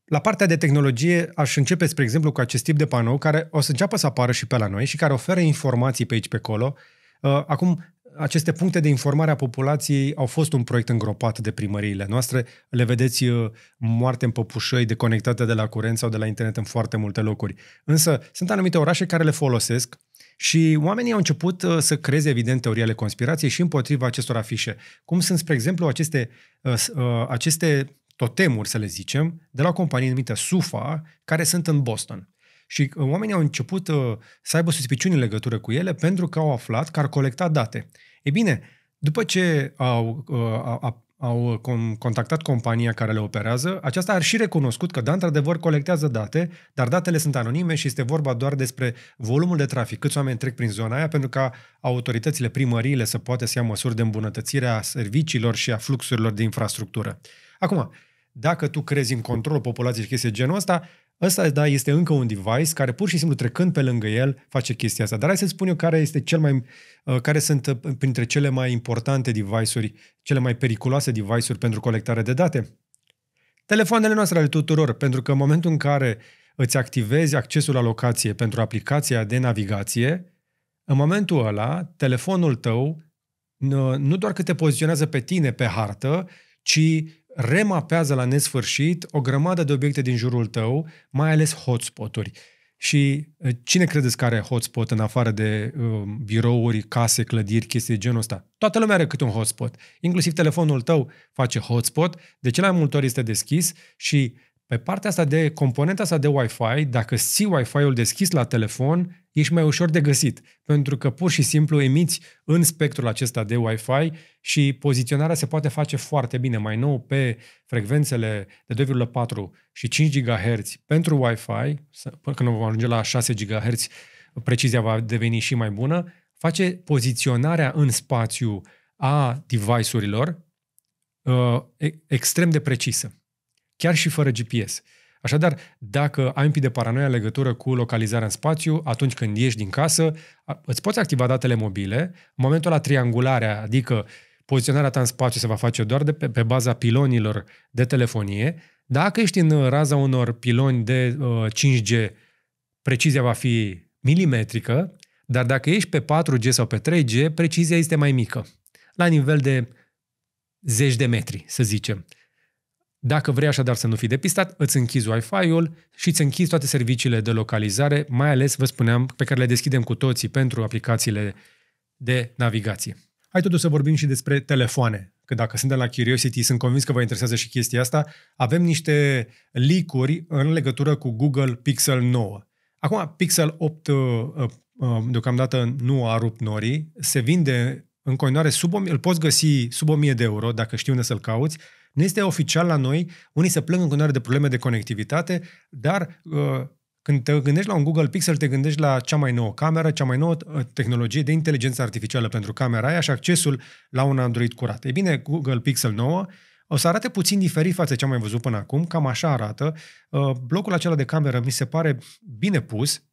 La partea de tehnologie aș începe, spre exemplu, cu acest tip de panou care o să înceapă să apară și pe la noi și care oferă informații pe aici pe acolo. Uh, acum, aceste puncte de informare a populației au fost un proiect îngropat de primăriile noastre. Le vedeți uh, moarte în păpușăi, deconectate de la curent sau de la internet în foarte multe locuri. Însă sunt anumite orașe care le folosesc și oamenii au început uh, să creeze, evident, teorii ale conspirației și împotriva acestor afișe. Cum sunt, spre exemplu, aceste, uh, uh, aceste totemuri, să le zicem, de la o companie numită SUFA, care sunt în Boston. Și oamenii au început să aibă suspiciuni în legătură cu ele pentru că au aflat că ar colecta date. Ei bine, după ce au, a, a, au uh, contactat compania care le operează, aceasta ar și recunoscut că, da, într-adevăr, colectează date, dar datele sunt anonime și este vorba doar despre volumul de trafic, câți oameni trec prin zona aia, pentru ca autoritățile, primăriile să poată să ia măsuri de îmbunătățire a serviciilor și a fluxurilor de infrastructură. Acum, dacă tu crezi în controlul populației și chestii genul ăsta, Ăsta, da, este încă un device care pur și simplu trecând pe lângă el face chestia asta. Dar hai să-ți spun eu care este cel mai, uh, care sunt uh, printre cele mai importante device-uri, cele mai periculoase device-uri pentru colectare de date. Telefoanele noastre ale tuturor, pentru că în momentul în care îți activezi accesul la locație pentru aplicația de navigație, în momentul ăla, telefonul tău nu doar că te poziționează pe tine pe hartă, ci remapează la nesfârșit o grămadă de obiecte din jurul tău, mai ales hotspoturi. Și uh, cine credeți că are hotspot în afară de um, birouri, case, clădiri, chestii de genul ăsta? Toată lumea are câte un hotspot. Inclusiv telefonul tău face hotspot, de cele mai multe ori este deschis și pe partea asta de componenta asta de Wi-Fi, dacă ții Wi-Fi-ul deschis la telefon, ești mai ușor de găsit, pentru că pur și simplu emiți în spectrul acesta de Wi-Fi și poziționarea se poate face foarte bine, mai nou pe frecvențele de 2,4 și 5 GHz pentru Wi-Fi, când vom ajunge la 6 GHz, precizia va deveni și mai bună, face poziționarea în spațiu a device-urilor uh, extrem de precisă, chiar și fără GPS. Așadar, dacă ai un pic de paranoia legătură cu localizarea în spațiu, atunci când ieși din casă, îți poți activa datele mobile. În momentul la triangularea, adică poziționarea ta în spațiu se va face doar de pe, pe baza pilonilor de telefonie. Dacă ești în raza unor piloni de uh, 5G, precizia va fi milimetrică, dar dacă ești pe 4G sau pe 3G, precizia este mai mică, la nivel de zeci de metri, să zicem. Dacă vrei așadar să nu fii depistat, îți închizi Wi-Fi-ul și îți închizi toate serviciile de localizare, mai ales, vă spuneam, pe care le deschidem cu toții pentru aplicațiile de navigație. Hai totuși să vorbim și despre telefoane. Că dacă suntem la Curiosity, sunt convins că vă interesează și chestia asta. Avem niște leak-uri în legătură cu Google Pixel 9. Acum, Pixel 8 uh, uh, deocamdată nu a rupt norii, se vinde în continuare sub 1000, îl poți găsi sub 1000 de euro, dacă știi unde să-l cauți, nu este oficial la noi, unii se plâng în continuare de probleme de conectivitate, dar uh, când te gândești la un Google Pixel, te gândești la cea mai nouă cameră, cea mai nouă uh, tehnologie de inteligență artificială pentru camera aia și accesul la un Android curat. Ei bine, Google Pixel 9 o să arate puțin diferit față de ce am mai văzut până acum, cam așa arată. Uh, blocul acela de cameră mi se pare bine pus,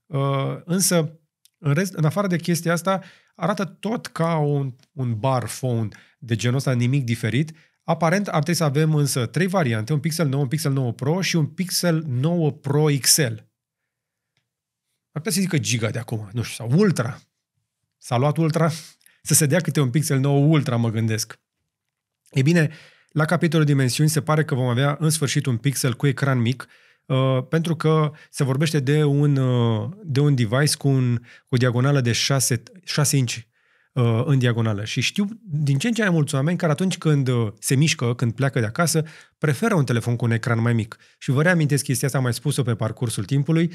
însă, în, rest, în afară de chestia asta, arată tot ca un, un bar phone de genul ăsta, nimic diferit, Aparent ar trebui să avem însă trei variante, un Pixel 9, un Pixel 9 Pro și un Pixel 9 Pro XL. Ar putea să zică giga de acum, nu știu, sau ultra. S-a luat ultra? Să se dea câte un Pixel 9 ultra, mă gândesc. E bine, la capitolul dimensiuni se pare că vom avea în sfârșit un Pixel cu ecran mic, Uh, pentru că se vorbește de un, uh, de un device cu, un, cu o diagonală de 6, 6 inci uh, în diagonală. Și știu din ce în ce mai mulți oameni care atunci când uh, se mișcă, când pleacă de acasă, preferă un telefon cu un ecran mai mic. Și vă reamintesc chestia asta, am mai spus-o pe parcursul timpului,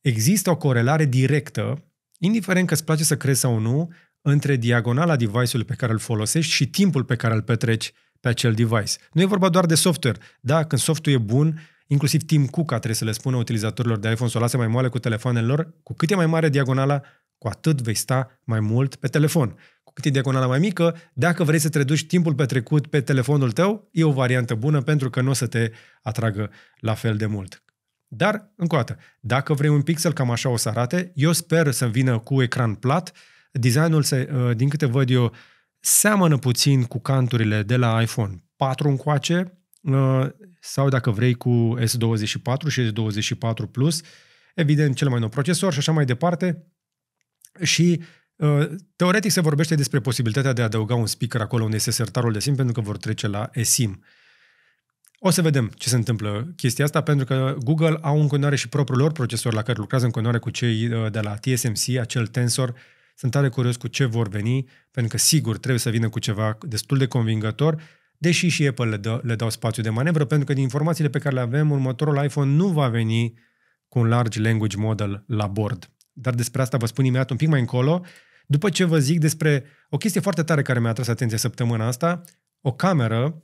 există o corelare directă, indiferent că îți place să crezi sau nu, între diagonala device-ului pe care îl folosești și timpul pe care îl petreci pe acel device. Nu e vorba doar de software. Da, când softul e bun, inclusiv Tim Cook a trebuie să le spună utilizatorilor de iPhone să o lase mai moale cu telefoanele lor, cu cât e mai mare diagonala, cu atât vei sta mai mult pe telefon. Cu cât e diagonala mai mică, dacă vrei să te reduci timpul petrecut pe telefonul tău, e o variantă bună pentru că nu o să te atragă la fel de mult. Dar, încă o dată, dacă vrei un pixel, cam așa o să arate. Eu sper să vină cu ecran plat. Designul, se, uh, din câte văd eu, seamănă puțin cu canturile de la iPhone 4 încoace uh, sau, dacă vrei, cu S24 și S24 Plus. Evident, cel mai nou procesor și așa mai departe. Și uh, teoretic se vorbește despre posibilitatea de a adăuga un speaker acolo unde este sertarul de SIM pentru că vor trece la eSIM. O să vedem ce se întâmplă chestia asta, pentru că Google au în continuare și propriul lor procesor la care lucrează în continuare cu cei uh, de la TSMC, acel tensor. Sunt tare curios cu ce vor veni, pentru că sigur trebuie să vină cu ceva destul de convingător, deși și Apple le, dă, le dau spațiu de manevră, pentru că din informațiile pe care le avem, următorul iPhone nu va veni cu un large language model la bord dar despre asta vă spun imediat un pic mai încolo, după ce vă zic despre o chestie foarte tare care mi-a atras atenția săptămâna asta, o cameră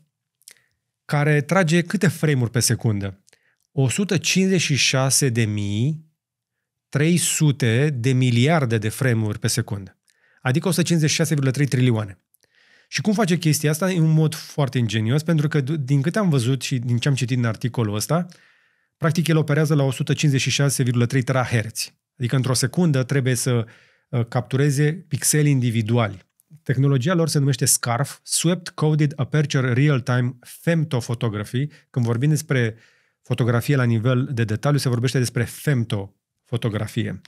care trage câte frame-uri pe secundă? 156 de mii 300 de miliarde de frame-uri pe secundă, adică 156,3 trilioane. Și cum face chestia asta? E un mod foarte ingenios, pentru că din câte am văzut și din ce am citit în articolul ăsta, practic el operează la 156,3 terahertz. Adică într-o secundă trebuie să uh, captureze pixeli individuali. Tehnologia lor se numește SCARF, Swept Coded Aperture Real-Time Femtofotography. Când vorbim despre fotografie la nivel de detaliu, se vorbește despre femtofotografie.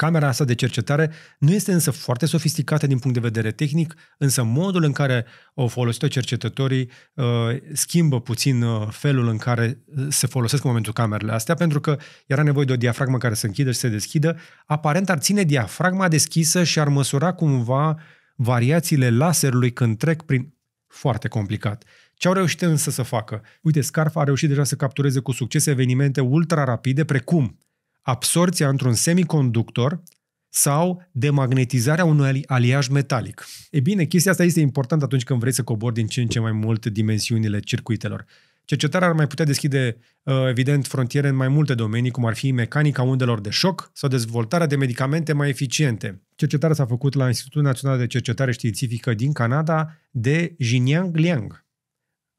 Camera asta de cercetare nu este însă foarte sofisticată din punct de vedere tehnic, însă modul în care o folosită cercetătorii uh, schimbă puțin uh, felul în care uh, se folosesc în momentul camerele astea, pentru că era nevoie de o diafragmă care să închidă și se deschidă. Aparent ar ține diafragma deschisă și ar măsura cumva variațiile laserului când trec prin... Foarte complicat. Ce au reușit însă să facă? Uite, scarfa a reușit deja să captureze cu succes evenimente ultra rapide, precum absorția într-un semiconductor sau demagnetizarea unui aliaj metalic. E bine, chestia asta este importantă atunci când vrei să cobori din ce în ce mai mult dimensiunile circuitelor. Cercetarea ar mai putea deschide, uh, evident, frontiere în mai multe domenii, cum ar fi mecanica undelor de șoc sau dezvoltarea de medicamente mai eficiente. Cercetarea s-a făcut la Institutul Național de Cercetare Științifică din Canada de Jinyang Liang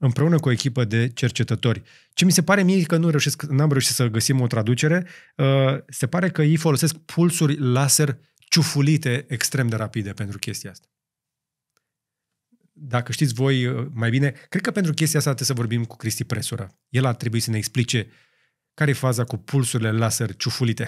împreună cu o echipă de cercetători. Ce mi se pare mie că nu reușesc, n-am reușit să găsim o traducere, uh, se pare că ei folosesc pulsuri laser ciufulite extrem de rapide pentru chestia asta. Dacă știți voi uh, mai bine, cred că pentru chestia asta trebuie să vorbim cu Cristi Presura. El ar trebui să ne explice care e faza cu pulsurile laser ciufulite.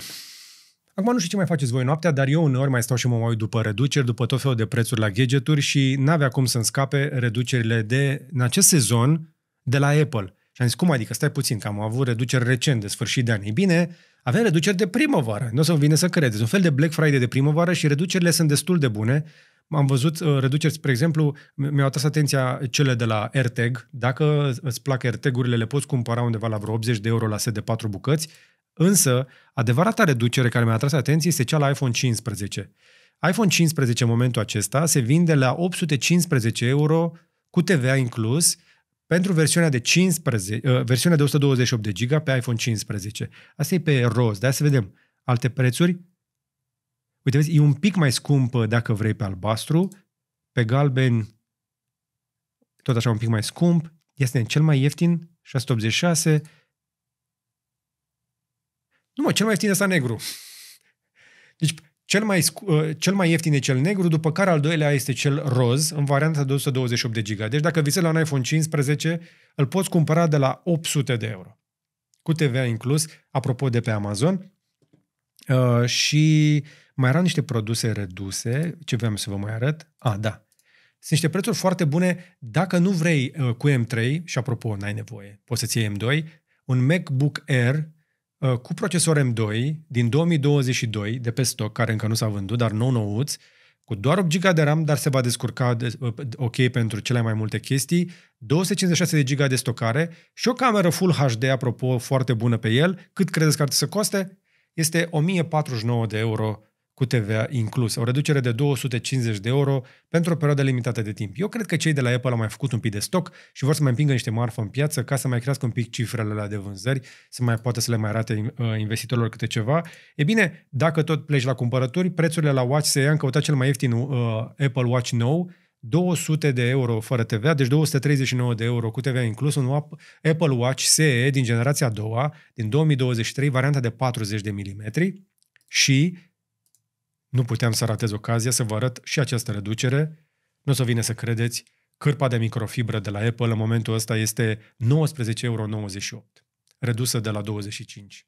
Acum nu știu ce mai faceți voi noaptea, dar eu uneori mai stau și mă mai uit după reduceri, după tot felul de prețuri la gadgeturi și n-avea cum să-mi scape reducerile de, în acest sezon, de la Apple. Și am zis, cum adică, stai puțin, că am avut reduceri recent de sfârșit de an. bine, avem reduceri de primăvară, nu o să-mi vine să credeți. Un fel de Black Friday de primăvară și reducerile sunt destul de bune. Am văzut uh, reduceri, spre exemplu, mi-au atras atenția cele de la AirTag. Dacă îți plac AirTag-urile, le poți cumpăra undeva la vreo 80 de euro la set de 4 bucăți Însă, adevărata reducere care mi-a atras atenție este cea la iPhone 15. iPhone 15 în momentul acesta se vinde la 815 euro cu TVA inclus pentru versiunea de 15, uh, versiunea de 128 de giga pe iPhone 15. Asta e pe roz, de să vedem alte prețuri. Uite, vezi, e un pic mai scump dacă vrei pe albastru, pe galben tot așa un pic mai scump, este în cel mai ieftin, 686, nu mă, cel mai ieftin este negru. Deci cel mai, ă, cel mai ieftin e cel negru, după care al doilea este cel roz, în varianta de 128 de giga. Deci dacă visezi la un iPhone 15, îl poți cumpăra de la 800 de euro. Cu TVA inclus, apropo de pe Amazon. Uh, și mai erau niște produse reduse, ce vreau să vă mai arăt. A, ah, da. Sunt niște prețuri foarte bune dacă nu vrei uh, cu M3, și apropo, n-ai nevoie, poți să-ți iei M2, un MacBook Air Uh, cu procesor M2 din 2022 de pe stoc, care încă nu s-a vândut, dar nou nouț, cu doar 8 GB de RAM, dar se va descurca de, uh, ok pentru cele mai multe chestii, 256 de GB de stocare și o cameră Full HD, apropo, foarte bună pe el, cât credeți că ar să coste? Este 1049 de euro cu TVA inclus, o reducere de 250 de euro pentru o perioadă limitată de timp. Eu cred că cei de la Apple au mai făcut un pic de stoc și vor să mai împingă niște marfă în piață ca să mai crească un pic cifrele la de vânzări, să mai poată să le mai arate uh, investitorilor câte ceva. E bine, dacă tot pleci la cumpărături, prețurile la Watch se ia, în căutat cel mai ieftin uh, Apple Watch nou, 200 de euro fără TVA, deci 239 de euro cu TVA inclus, un Apple Watch SE din generația a doua, din 2023, varianta de 40 de milimetri și nu puteam să ratez ocazia să vă arăt și această reducere. Nu o să vine să credeți, cârpa de microfibră de la Apple în momentul ăsta este 19,98 euro, redusă de la 25.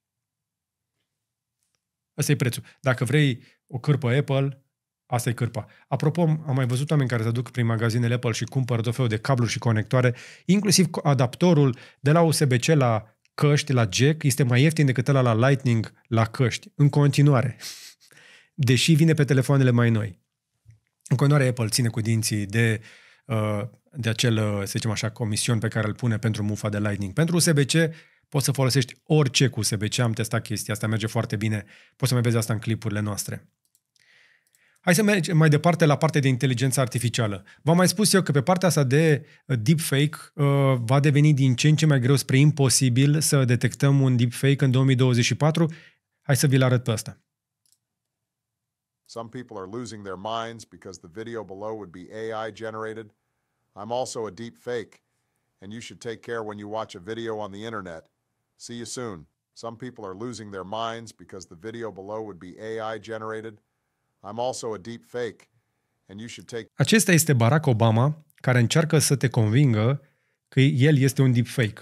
Asta e prețul. Dacă vrei o cârpă Apple, asta e cârpa. Apropo, am mai văzut oameni care se duc prin magazinele Apple și cumpără tot felul de cabluri și conectoare, inclusiv adaptorul de la USB-C la căști, la jack, este mai ieftin decât ăla la Lightning la căști. În continuare deși vine pe telefoanele mai noi. În continuare, Apple ține cu dinții de, uh, de acel, uh, să zicem așa, comision pe care îl pune pentru mufa de Lightning. Pentru USB-C poți să folosești orice cu USB-C, am testat chestia asta, merge foarte bine, poți să mai vezi asta în clipurile noastre. Hai să mergem mai departe la partea de inteligență artificială. V-am mai spus eu că pe partea asta de uh, deepfake va deveni din ce în ce mai greu spre imposibil să detectăm un deepfake în 2024. Hai să vi-l arăt pe asta. Some people are losing their minds because the video below would be AI generated. I'm also a deep fake, and you should take care when you watch a video on the internet. See you soon. Some people are losing their minds because the video below would be AI generated. I'm also a deep fake, and you should take Acesta este Barack Obama care încearcă să te convingă că el este un deep fake.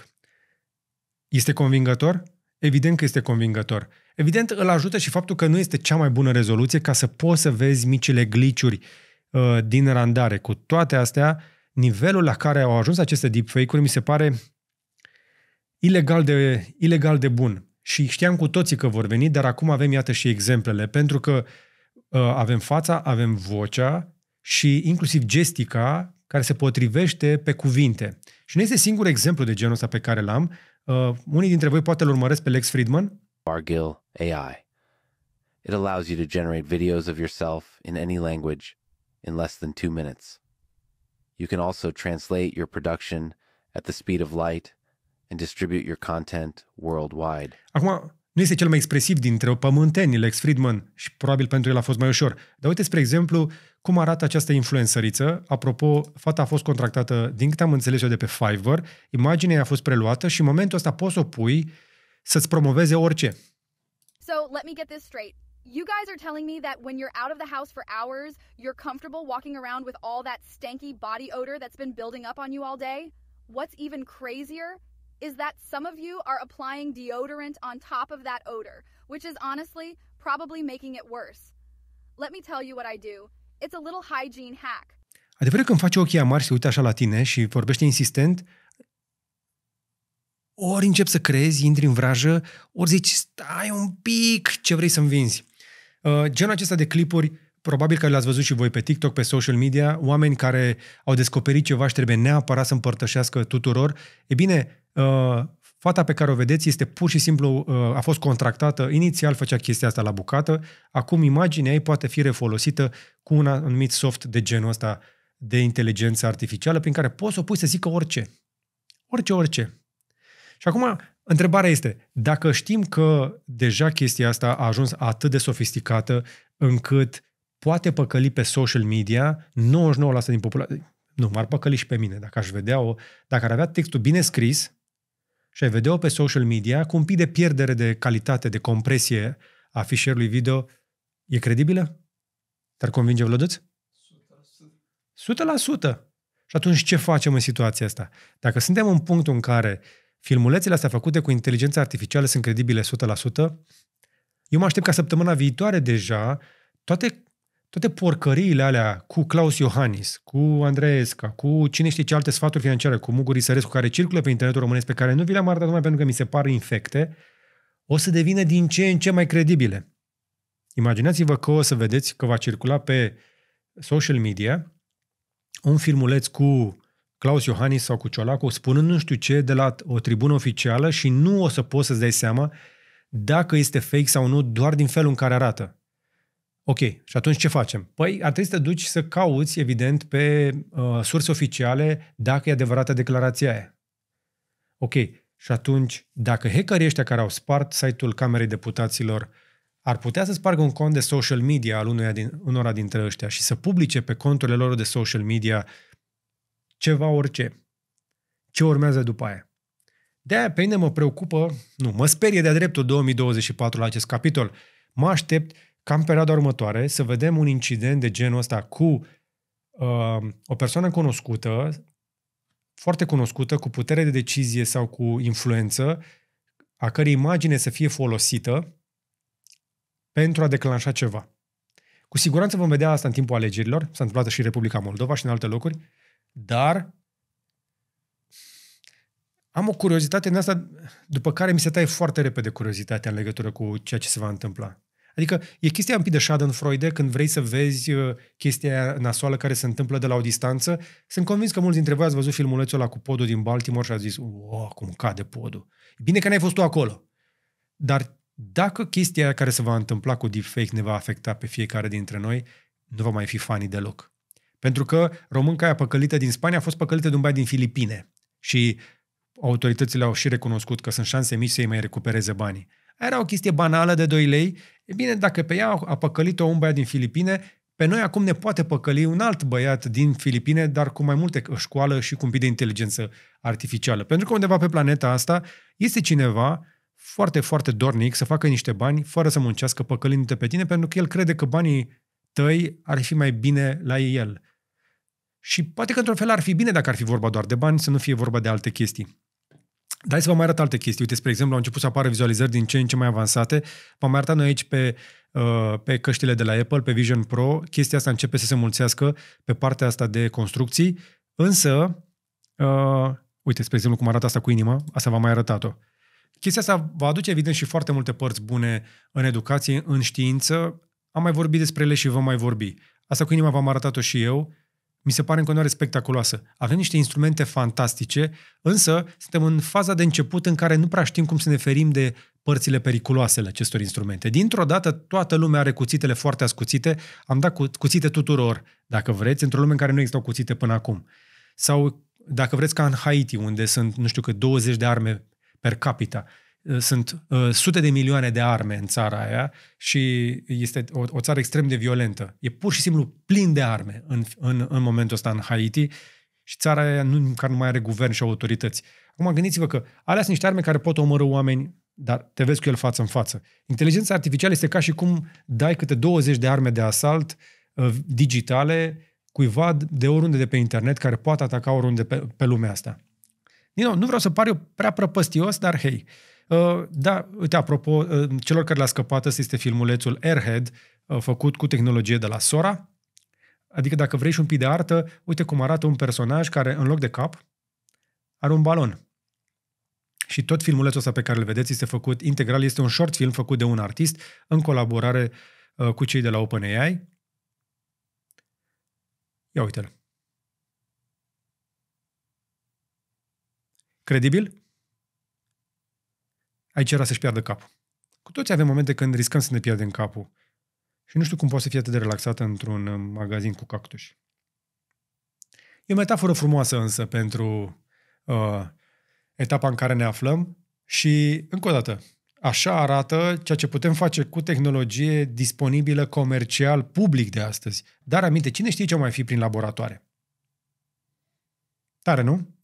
Este convingător? Evident că este convingător. Evident, îl ajută și faptul că nu este cea mai bună rezoluție ca să poți să vezi micile gliciuri uh, din randare. Cu toate astea, nivelul la care au ajuns aceste deepfake-uri mi se pare ilegal de, ilegal de bun. Și știam cu toții că vor veni, dar acum avem, iată, și exemplele, pentru că uh, avem fața, avem vocea și inclusiv gestica care se potrivește pe cuvinte. Și nu este singur exemplu de genul ăsta pe care l-am. Uh, unii dintre voi poate îl urmăresc pe Lex Friedman. Bargill. AI. It allows you to generate videos of yourself in any language in less than two minutes. You can also translate your production at the speed of light and distribute your content worldwide. Acum, nu este cel mai expresiv dintre pământenii Lex Friedman și probabil pentru el a fost mai ușor. Dar uite, spre exemplu, cum arată această influențăriță. Apropo, fata a fost contractată, din câte am înțeles eu, de pe Fiverr, imaginea a fost preluată și în momentul ăsta poți o pui să-ți promoveze orice. So let me get this straight. You guys are telling me that when you're out of the house for hours, you're comfortable walking around with all that stanky body odor that's been building up on you all day? What's even crazier is that some of you are applying deodorant on top of that odor, which is honestly probably making it worse. Let me tell you what I do. It's a little hygiene hack. Adevărul că îmi ochii amari, și uită așa la tine și vorbește insistent ori începi să crezi, intri în vrajă, ori zici, stai un pic, ce vrei să-mi vinzi. Uh, genul acesta de clipuri, probabil că le-ați văzut și voi pe TikTok, pe social media, oameni care au descoperit ceva și trebuie neapărat să împărtășească tuturor. E bine, uh, fata pe care o vedeți este pur și simplu, uh, a fost contractată, inițial făcea chestia asta la bucată, acum imaginea ei poate fi refolosită cu un anumit soft de genul ăsta de inteligență artificială prin care poți să o pui să zică orice. Orice, orice. Și acum, întrebarea este, dacă știm că deja chestia asta a ajuns atât de sofisticată încât poate păcăli pe social media 99% din populație, nu, m-ar păcăli și pe mine, dacă aș vedea o, dacă ar avea textul bine scris și ai vedea-o pe social media cu un pic de pierdere de calitate, de compresie a fișierului video, e credibilă? Te-ar convinge Vlăduț? 100%. 100%. Și atunci ce facem în situația asta? Dacă suntem în punctul în care Filmulețele astea făcute cu inteligența artificială sunt credibile 100%. Eu mă aștept ca săptămâna viitoare deja toate, toate porcăriile alea cu Claus Iohannis, cu Andreesca, cu cine știe ce alte sfaturi financiare, cu Muguri Sărescu, care circulă pe internetul românesc, pe care nu vi le-am arătat numai pentru că mi se par infecte, o să devină din ce în ce mai credibile. Imaginați-vă că o să vedeți că va circula pe social media un filmuleț cu Claus Iohannis sau cu Ciolacu, spunând nu știu ce de la o tribună oficială și nu o să poți să-ți dai seama dacă este fake sau nu, doar din felul în care arată. Ok, și atunci ce facem? Păi ar trebui să te duci să cauți, evident, pe uh, surse oficiale dacă e adevărată declarația aia. Ok, și atunci, dacă hackerii ăștia care au spart site-ul Camerei Deputaților ar putea să spargă un cont de social media al unuia din, unora dintre ăștia și să publice pe conturile lor de social media uh, ceva orice. Ce urmează după aia? De-aia pe mine mă preocupă, nu, mă sperie de-a dreptul 2024 la acest capitol. Mă aștept ca în perioada următoare să vedem un incident de genul ăsta cu uh, o persoană cunoscută, foarte cunoscută, cu putere de decizie sau cu influență, a cărei imagine să fie folosită pentru a declanșa ceva. Cu siguranță vom vedea asta în timpul alegerilor, s-a întâmplat și în Republica Moldova și în alte locuri, dar am o curiozitate în asta, după care mi se taie foarte repede curiozitatea în legătură cu ceea ce se va întâmpla. Adică e chestia un pic de Schadenfreude când vrei să vezi uh, chestia nasoală care se întâmplă de la o distanță. Sunt convins că mulți dintre voi ați văzut filmulețul ăla cu podul din Baltimore și ați zis, wow, cum cade podul. Bine că n-ai fost tu acolo. Dar dacă chestia care se va întâmpla cu deepfake ne va afecta pe fiecare dintre noi, nu va mai fi fanii deloc. Pentru că românca aia păcălită din Spania a fost păcălită de un băiat din Filipine. Și autoritățile au și recunoscut că sunt șanse mici să-i mai recupereze banii. Aia era o chestie banală de 2 lei. E bine, dacă pe ea a păcălit-o un băiat din Filipine, pe noi acum ne poate păcăli un alt băiat din Filipine, dar cu mai multe școală și cu un pic de inteligență artificială. Pentru că undeva pe planeta asta este cineva foarte, foarte dornic să facă niște bani fără să muncească păcălindu-te pe tine, pentru că el crede că banii tăi ar fi mai bine la el. Și poate că într-un fel ar fi bine dacă ar fi vorba doar de bani, să nu fie vorba de alte chestii. Dar hai să vă mai arăt alte chestii. Uite, spre exemplu, au început să apară vizualizări din ce în ce mai avansate. V-am mai arătat noi aici pe, uh, pe căștile de la Apple, pe Vision Pro. Chestia asta începe să se mulțească pe partea asta de construcții. Însă, uh, uite, spre exemplu, cum arată asta cu inima, asta v-am mai arătat-o. Chestia asta va aduce, evident, și foarte multe părți bune în educație, în știință. Am mai vorbit despre ele și vom mai vorbi. Asta cu inima v-am arătat-o și eu mi se pare în continuare spectaculoasă. Avem niște instrumente fantastice, însă suntem în faza de început în care nu prea știm cum să ne ferim de părțile periculoase ale acestor instrumente. Dintr-o dată, toată lumea are cuțitele foarte ascuțite, am dat cu, cuțite tuturor, dacă vreți, într-o lume în care nu existau cuțite până acum. Sau, dacă vreți, ca în Haiti, unde sunt, nu știu cât, 20 de arme per capita. Uh, sunt uh, sute de milioane de arme în țara aia și este o, o țară extrem de violentă. E pur și simplu plin de arme în, în, în momentul ăsta în Haiti și țara aia nu, care nu mai are guvern și autorități. Acum gândiți-vă că alea sunt niște arme care pot omorâ oameni, dar te vezi cu el față în față. Inteligența artificială este ca și cum dai câte 20 de arme de asalt uh, digitale cuiva de oriunde de pe internet care poate ataca oriunde pe, pe lumea asta. Din nou, nu vreau să pariu eu prea prăpăstios, dar hei, uh, Uh, da, uite, apropo, uh, celor care le-a scăpat, ăsta este filmulețul Airhead, uh, făcut cu tehnologie de la Sora. Adică dacă vrei și un pic de artă, uite cum arată un personaj care, în loc de cap, are un balon. Și tot filmulețul ăsta pe care îl vedeți este făcut integral, este un short film făcut de un artist în colaborare cu cei de la OpenAI. Ia uite-l. Credibil? aici era să-și piardă capul. Cu toți avem momente când riscăm să ne pierdem capul. Și nu știu cum poți să fii atât de relaxată într-un uh, magazin cu cactuși. E o metaforă frumoasă însă pentru uh, etapa în care ne aflăm și, încă o dată, așa arată ceea ce putem face cu tehnologie disponibilă comercial public de astăzi. Dar aminte, cine știe ce mai fi prin laboratoare? Tare, nu?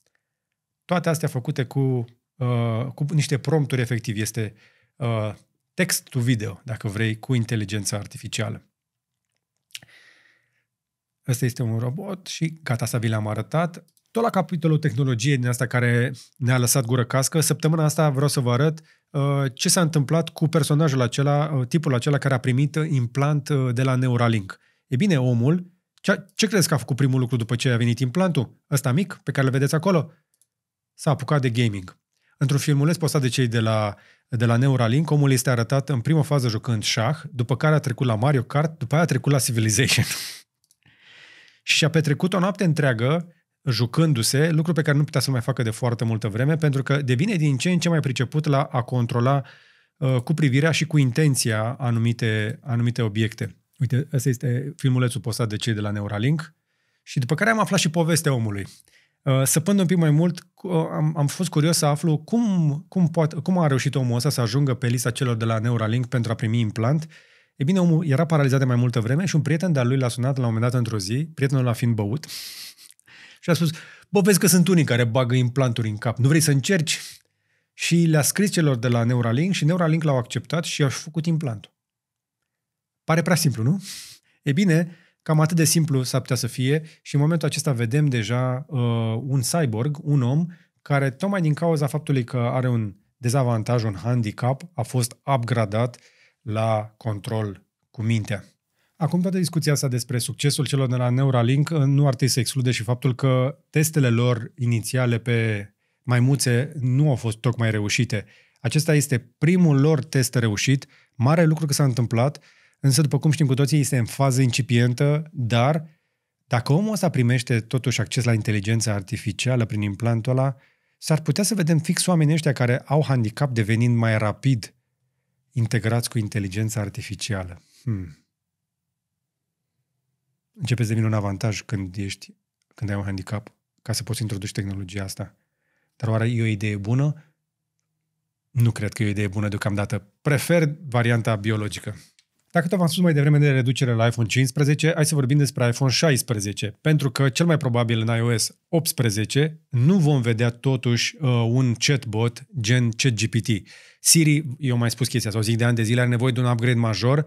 Toate astea făcute cu Uh, cu niște prompturi efectiv. Este uh, text to video, dacă vrei, cu inteligența artificială. Asta este un robot și gata, să vi l-am arătat. Tot la capitolul tehnologie din asta care ne-a lăsat gură cască, săptămâna asta vreau să vă arăt uh, ce s-a întâmplat cu personajul acela, tipul acela care a primit implant de la Neuralink. E bine, omul, ce, ce crezi că a făcut primul lucru după ce a venit implantul? Ăsta mic, pe care îl vedeți acolo? S-a apucat de gaming. Într-un filmuleț postat de cei de la, de la Neuralink, omul este arătat în prima fază jucând șah, după care a trecut la Mario Kart, după aia a trecut la Civilization. și și-a petrecut o noapte întreagă jucându-se, lucru pe care nu putea să mai facă de foarte multă vreme, pentru că devine din ce în ce mai priceput la a controla uh, cu privirea și cu intenția anumite, anumite obiecte. Uite, ăsta este filmulețul postat de cei de la Neuralink și după care am aflat și povestea omului. Uh, săpând un pic mai mult, uh, am, am fost curios să aflu cum, cum, poate, cum a reușit omul ăsta să ajungă pe lista celor de la Neuralink pentru a primi implant. E bine, omul era paralizat de mai multă vreme și un prieten de-al lui l-a sunat la un moment dat într-o zi, prietenul l-a fiind băut, și a spus, bă, vezi că sunt unii care bagă implanturi în cap, nu vrei să încerci? Și le-a scris celor de la Neuralink și Neuralink l-au acceptat și i-au făcut implantul. Pare prea simplu, nu? E bine, Cam atât de simplu s-ar putea să fie și în momentul acesta vedem deja uh, un cyborg, un om, care tocmai din cauza faptului că are un dezavantaj, un handicap, a fost upgradat la control cu mintea. Acum toată discuția asta despre succesul celor de la Neuralink uh, nu ar trebui să exclude și faptul că testele lor inițiale pe maimuțe nu au fost tocmai reușite. Acesta este primul lor test reușit, mare lucru că s-a întâmplat Însă, după cum știm cu toții, este în fază incipientă, dar dacă omul ăsta primește totuși acces la inteligența artificială prin implantul ăla, s-ar putea să vedem fix oamenii ăștia care au handicap devenind mai rapid integrați cu inteligența artificială. Hmm. Începe să devină un avantaj când ești, când ai un handicap, ca să poți introduce tehnologia asta. Dar oare e o idee bună? Nu cred că e o idee bună deocamdată. Prefer varianta biologică. Dacă tot v-am spus mai devreme de reducere la iPhone 15, hai să vorbim despre iPhone 16, pentru că cel mai probabil în iOS 18 nu vom vedea totuși uh, un chatbot gen ChatGPT. Siri, eu mai spus chestia, sau zic de ani de zile, are nevoie de un upgrade major.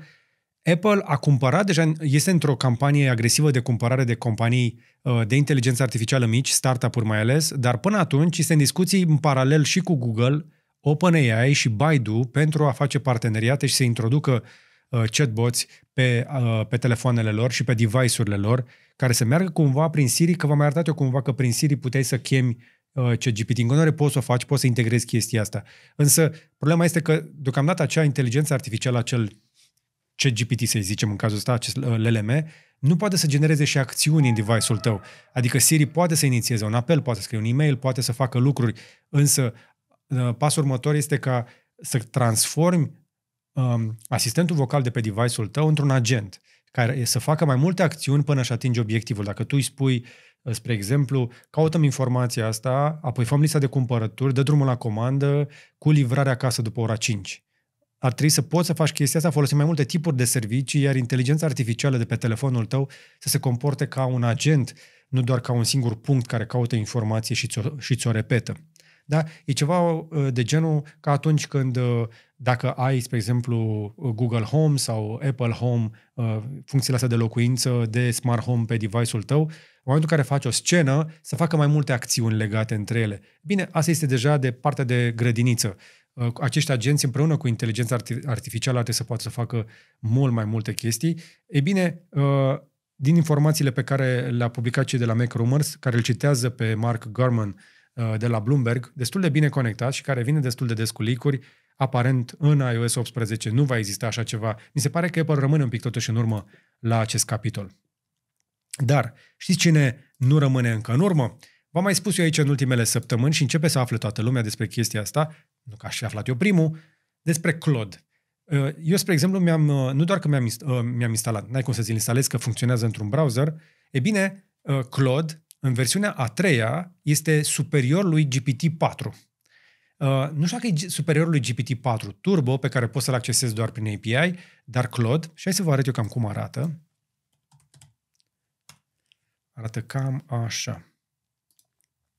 Apple a cumpărat deja, este într-o campanie agresivă de cumpărare de companii uh, de inteligență artificială mici, startup-uri mai ales, dar până atunci este în discuții în paralel și cu Google, OpenAI și Baidu pentru a face parteneriate și să introducă uh, Uh, chatboți pe, uh, pe telefoanele lor și pe device-urile lor, care să meargă cumva prin Siri, că v-am arătat eu cumva că prin Siri puteai să chemi uh, ChatGPT. În continuare poți să o faci, poți să integrezi chestia asta. Însă problema este că deocamdată acea inteligență artificială, acel ChatGPT, să zicem în cazul ăsta, acest LLM, nu poate să genereze și acțiuni în device-ul tău. Adică Siri poate să inițieze un apel, poate să scrie un e-mail, poate să facă lucruri, însă pasul următor este ca să transformi um, asistentul vocal de pe device-ul tău într-un agent care să facă mai multe acțiuni până și atinge obiectivul. Dacă tu îi spui, uh, spre exemplu, caută-mi informația asta, apoi fă lista de cumpărături, dă drumul la comandă cu livrarea acasă după ora 5 ar trebui să poți să faci chestia asta folosind mai multe tipuri de servicii, iar inteligența artificială de pe telefonul tău să se comporte ca un agent, nu doar ca un singur punct care caută informație și ți-o, și ți-o repetă. Da? E ceva uh, de genul ca atunci când uh, dacă ai, spre exemplu, Google Home sau Apple Home, uh, funcțiile astea de locuință, de smart home pe device-ul tău, în momentul în care faci o scenă, să facă mai multe acțiuni legate între ele. Bine, asta este deja de partea de grădiniță. Uh, acești agenți împreună cu inteligența artificială ar trebui să poată să facă mult mai multe chestii. E bine, uh, din informațiile pe care le-a publicat cei de la Mac Rumors, care îl citează pe Mark Gurman de la Bloomberg, destul de bine conectat și care vine destul de des cu aparent în iOS 18 nu va exista așa ceva. Mi se pare că Apple rămâne un pic totuși în urmă la acest capitol. Dar știți cine nu rămâne încă în urmă? V-am mai spus eu aici în ultimele săptămâni și începe să afle toată lumea despre chestia asta, nu că aș fi aflat eu primul, despre Cloud. Uh, eu, spre exemplu, mi-am, uh, nu doar că mi-am, uh, mi-am instalat, n-ai cum să-ți instalez că funcționează într-un browser, e bine, Cloud, în versiunea a treia, este superior lui GPT-4. Uh, nu știu dacă e superiorul lui GPT-4 Turbo, pe care poți să-l accesezi doar prin API, dar Claude, și hai să vă arăt eu cam cum arată. Arată cam așa.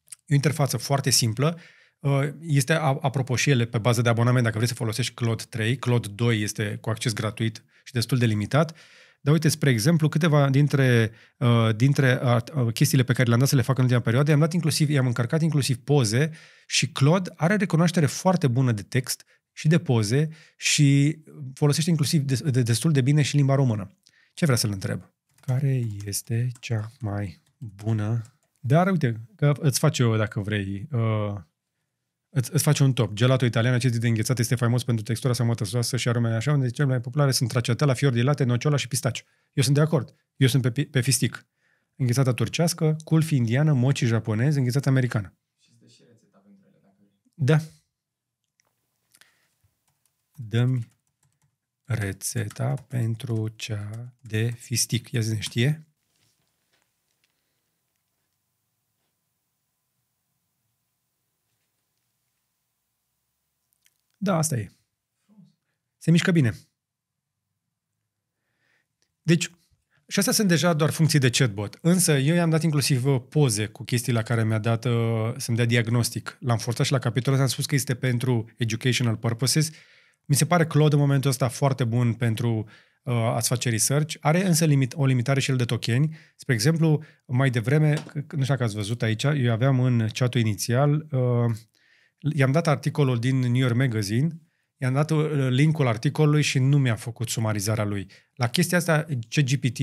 E o interfață foarte simplă. Uh, este, apropo, și ele pe bază de abonament, dacă vrei să folosești Claude 3. Claude 2 este cu acces gratuit și destul de limitat. Uh, dar uite, spre exemplu, câteva dintre, uh, dintre uh, chestiile pe care le-am dat să le fac în ultima perioadă, i-am dat inclusiv, i-am încărcat inclusiv poze și Claude are recunoaștere foarte bună de text și de poze și folosește inclusiv de, de, destul de bine și limba română. Ce vrea să-l întreb? Care este cea mai bună? Dar uite, că îți fac eu dacă vrei uh, îți, îți face un top. Gelato italian, acest de înghețat, este faimos pentru textura sa mătăsoasă și aromele așa, unde cele mai populare sunt tracetela, fior de late, nociola și pistaci. Eu sunt de acord. Eu sunt pe, pe fistic. Înghețata turcească, culfi indiană, mochi japonez, înghețata americană. Și rețeta pentru Da. Dăm rețeta pentru cea de fistic. Ia zi, știe? Da, asta e. Se mișcă bine. Deci, și astea sunt deja doar funcții de chatbot. Însă eu i-am dat inclusiv uh, poze cu chestii la care mi-a dat uh, să-mi dea diagnostic. L-am forțat și la capitolul ăsta, am spus că este pentru educational purposes. Mi se pare Claude în momentul ăsta foarte bun pentru uh, a-ți face research. Are însă limit, o limitare și el de tokeni. Spre exemplu, mai devreme, nu știu dacă ați văzut aici, eu aveam în chat inițial uh, I-am dat articolul din New York Magazine, i-am dat uh, linkul articolului și nu mi-a făcut sumarizarea lui. La chestia asta, CGPT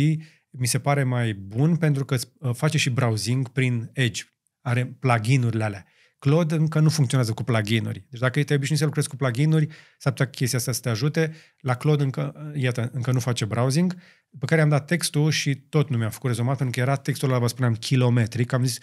mi se pare mai bun pentru că uh, face și browsing prin Edge. Are pluginurile alea. Cloud încă nu funcționează cu pluginuri. Deci dacă te obișnuit să lucrezi cu pluginuri, s-ar putea chestia asta să te ajute. La Cloud încă, uh, iată, încă nu face browsing, pe care am dat textul și tot nu mi-am făcut rezumat, pentru că era textul ăla, vă spuneam, kilometric. Am zis,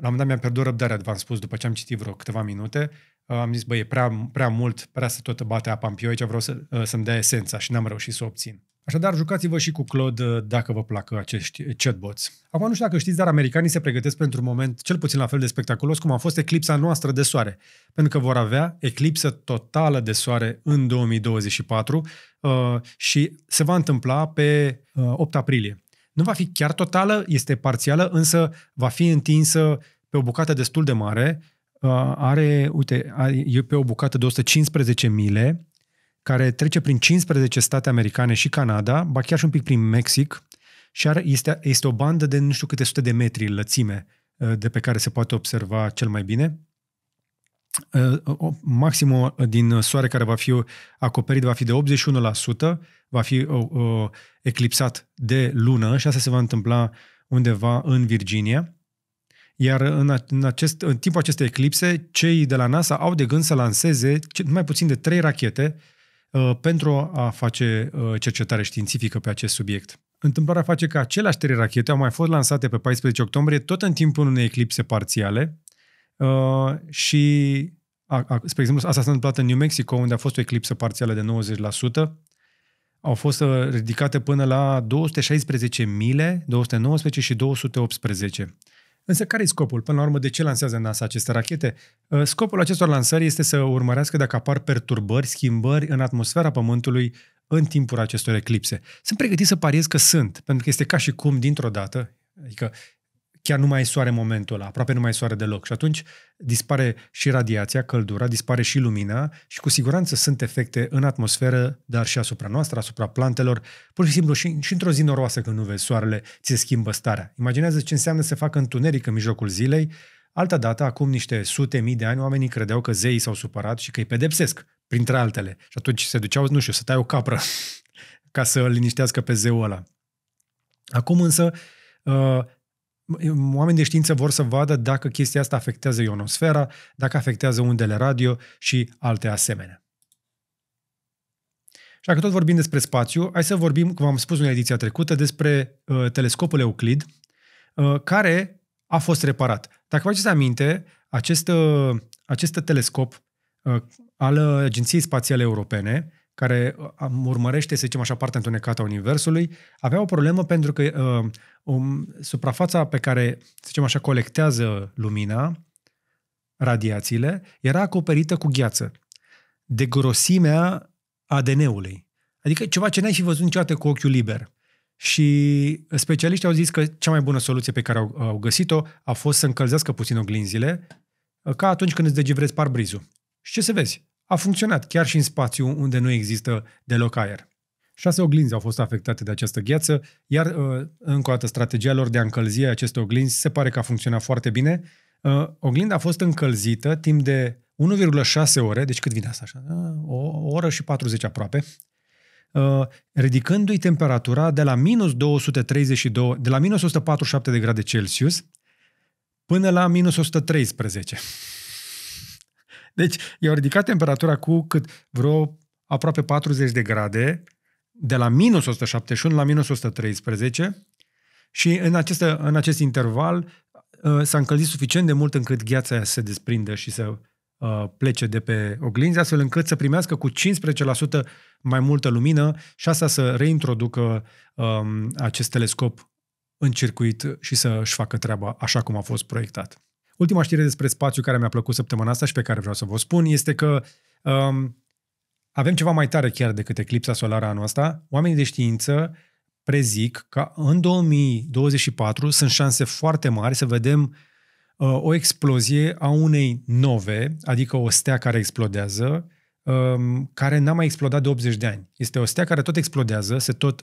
la un moment dat mi-am pierdut răbdarea, v-am spus, după ce am citit vreo câteva minute, uh, am zis, băi, e prea, prea mult, prea să tot bate apa în pioice, vreau să, uh, să-mi dea esența și n-am reușit să o obțin. Așadar, jucați-vă și cu Claude uh, dacă vă plac acești chatbots. Acum nu știu dacă știți, dar americanii se pregătesc pentru un moment cel puțin la fel de spectaculos cum a fost eclipsa noastră de soare, pentru că vor avea eclipsă totală de soare în 2024 uh, și se va întâmpla pe uh, 8 aprilie. Nu va fi chiar totală, este parțială, însă va fi întinsă pe o bucată destul de mare. Uh, are, uite, are, e pe o bucată de 115 mile, care trece prin 15 state americane și Canada, ba chiar și un pic prin Mexic, și are, este, este o bandă de nu știu câte sute de metri lățime, uh, de pe care se poate observa cel mai bine. Ă, maximul ă, din soare care va fi acoperit va fi de 81%, va fi ă, eclipsat de lună și asta se va întâmpla undeva în Virginia. Iar în, în, acest, în timpul acestei eclipse, cei de la NASA au de gând să lanseze mai puțin de trei rachete uh, pentru a face uh, cercetare științifică pe acest subiect. Întâmplarea face că aceleași trei rachete au mai fost lansate pe 14 octombrie, tot în timpul unei eclipse parțiale, Uh, și, a, a, spre exemplu, asta s-a întâmplat în New Mexico, unde a fost o eclipsă parțială de 90%. Au fost uh, ridicate până la 216 mile, 219 și 218. Însă care e scopul? Până la urmă, de ce lansează NASA aceste rachete? Uh, scopul acestor lansări este să urmărească dacă apar perturbări, schimbări în atmosfera Pământului în timpul acestor eclipse. Sunt pregătit să pariez că sunt, pentru că este ca și cum, dintr-o dată, adică chiar nu mai e soare în momentul ăla, aproape nu mai e soare deloc. Și atunci dispare și radiația, căldura, dispare și lumina și cu siguranță sunt efecte în atmosferă, dar și asupra noastră, asupra plantelor. Pur și simplu și, și într-o zi noroasă când nu vezi soarele, ți se schimbă starea. Imaginează ce înseamnă să facă întuneric în mijlocul zilei. Alta dată, acum niște sute mii de ani, oamenii credeau că zeii s-au supărat și că îi pedepsesc, printre altele. Și atunci se duceau, nu știu, să tai o capră ca să liniștească pe zeul ăla. Acum însă, ă, oamenii de știință vor să vadă dacă chestia asta afectează ionosfera, dacă afectează undele radio și alte asemenea. Și dacă tot vorbim despre spațiu, hai să vorbim, cum am spus în ediția trecută, despre uh, telescopul Euclid, uh, care a fost reparat. Dacă vă aduceți aminte, acest, uh, acest telescop uh, al uh, Agenției Spațiale Europene, care uh, urmărește, să zicem așa, partea întunecată a Universului, avea o problemă pentru că uh, um, suprafața pe care, să zicem așa, colectează lumina, radiațiile, era acoperită cu gheață de grosimea ADN-ului. Adică ceva ce n-ai fi văzut niciodată cu ochiul liber. Și specialiștii au zis că cea mai bună soluție pe care au, au găsit-o a fost să încălzească puțin oglinzile, ca atunci când îți degivrezi parbrizul. Și ce să vezi? A funcționat chiar și în spațiu unde nu există deloc aer. Șase oglinzi au fost afectate de această gheață, iar uh, încă o dată strategia lor de a încălzi aceste oglinzi se pare că a funcționat foarte bine. Uh, oglinda a fost încălzită timp de 1,6 ore, deci cât vine asta așa? Uh, o oră și 40 aproape, ridicându-i temperatura de la minus 232, de la minus 147 de grade Celsius până la minus 113. Deci i-au ridicat temperatura cu cât? Vreo aproape 40 de grade de la minus 171 la minus 113 și în, aceste, în acest interval uh, s-a încălzit suficient de mult încât gheața aia să se desprinde și să uh, plece de pe oglinzi, astfel încât să primească cu 15% mai multă lumină și asta să reintroducă um, acest telescop în circuit și să-și facă treaba așa cum a fost proiectat. Ultima știre despre spațiu care mi-a plăcut săptămâna asta și pe care vreau să vă spun este că um, avem ceva mai tare chiar decât eclipsa solară anul ăsta. Oamenii de știință prezic că în 2024 sunt șanse foarte mari să vedem uh, o explozie a unei nove, adică o stea care explodează, um, care n-a mai explodat de 80 de ani. Este o stea care tot explodează, se tot,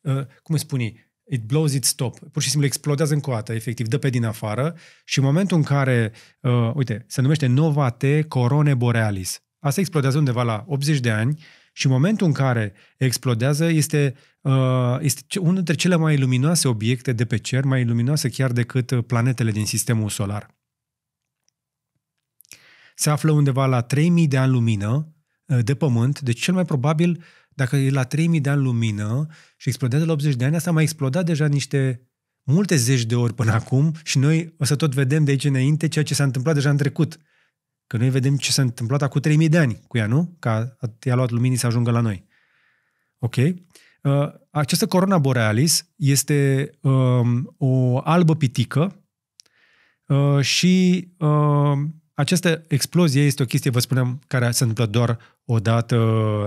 uh, cum îi spune, it blows its top, pur și simplu explodează încă o dată, efectiv, dă pe din afară și în momentul în care, uh, uite, se numește Nova T Corone Borealis, Asta explodează undeva la 80 de ani și momentul în care explodează este, uh, este unul dintre cele mai luminoase obiecte de pe cer, mai luminoase chiar decât uh, planetele din sistemul solar. Se află undeva la 3000 de ani lumină uh, de Pământ, deci cel mai probabil, dacă e la 3000 de ani lumină și explodează la 80 de ani, asta mai explodat deja niște multe zeci de ori până acum și noi o să tot vedem de aici înainte ceea ce s-a întâmplat deja în trecut. Că noi vedem ce s-a întâmplat acum 3000 de ani cu ea, nu? Că i-a luat luminii să ajungă la noi. Ok? Uh, această corona borealis este um, o albă pitică uh, și uh, această explozie este o chestie, vă spunem, care se întâmplă doar o dată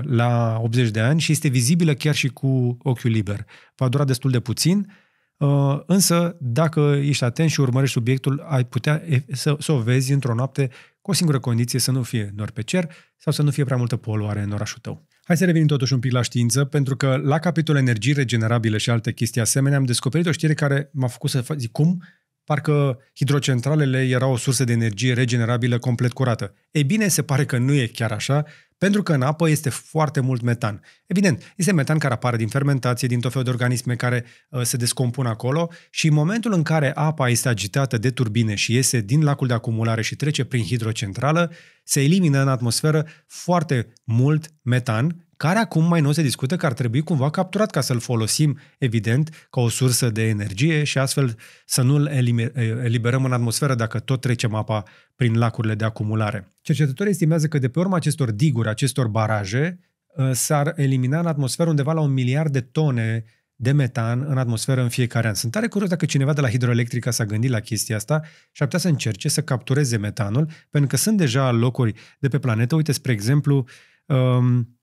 la 80 de ani și este vizibilă chiar și cu ochiul liber. Va dura destul de puțin, uh, însă dacă ești atent și urmărești subiectul, ai putea să, să o vezi într-o noapte cu o singură condiție să nu fie nori pe cer sau să nu fie prea multă poluare în orașul tău. Hai să revenim totuși un pic la știință, pentru că la capitolul energii regenerabile și alte chestii asemenea am descoperit o știre care m-a făcut să zic cum Parcă hidrocentralele erau o sursă de energie regenerabilă complet curată. Ei bine, se pare că nu e chiar așa, pentru că în apă este foarte mult metan. Evident, este metan care apare din fermentație, din tot felul de organisme care uh, se descompun acolo și în momentul în care apa este agitată de turbine și iese din lacul de acumulare și trece prin hidrocentrală, se elimină în atmosferă foarte mult metan care acum mai nou se discută că ar trebui cumva capturat ca să-l folosim, evident, ca o sursă de energie și astfel să nu-l eliberăm în atmosferă dacă tot trecem apa prin lacurile de acumulare. Cercetătorii estimează că de pe urma acestor diguri, acestor baraje, s-ar elimina în atmosferă undeva la un miliard de tone de metan în atmosferă în fiecare an. Sunt tare curios dacă cineva de la Hidroelectrica s-a gândit la chestia asta și ar putea să încerce să captureze metanul, pentru că sunt deja locuri de pe planetă. Uite, spre exemplu, um,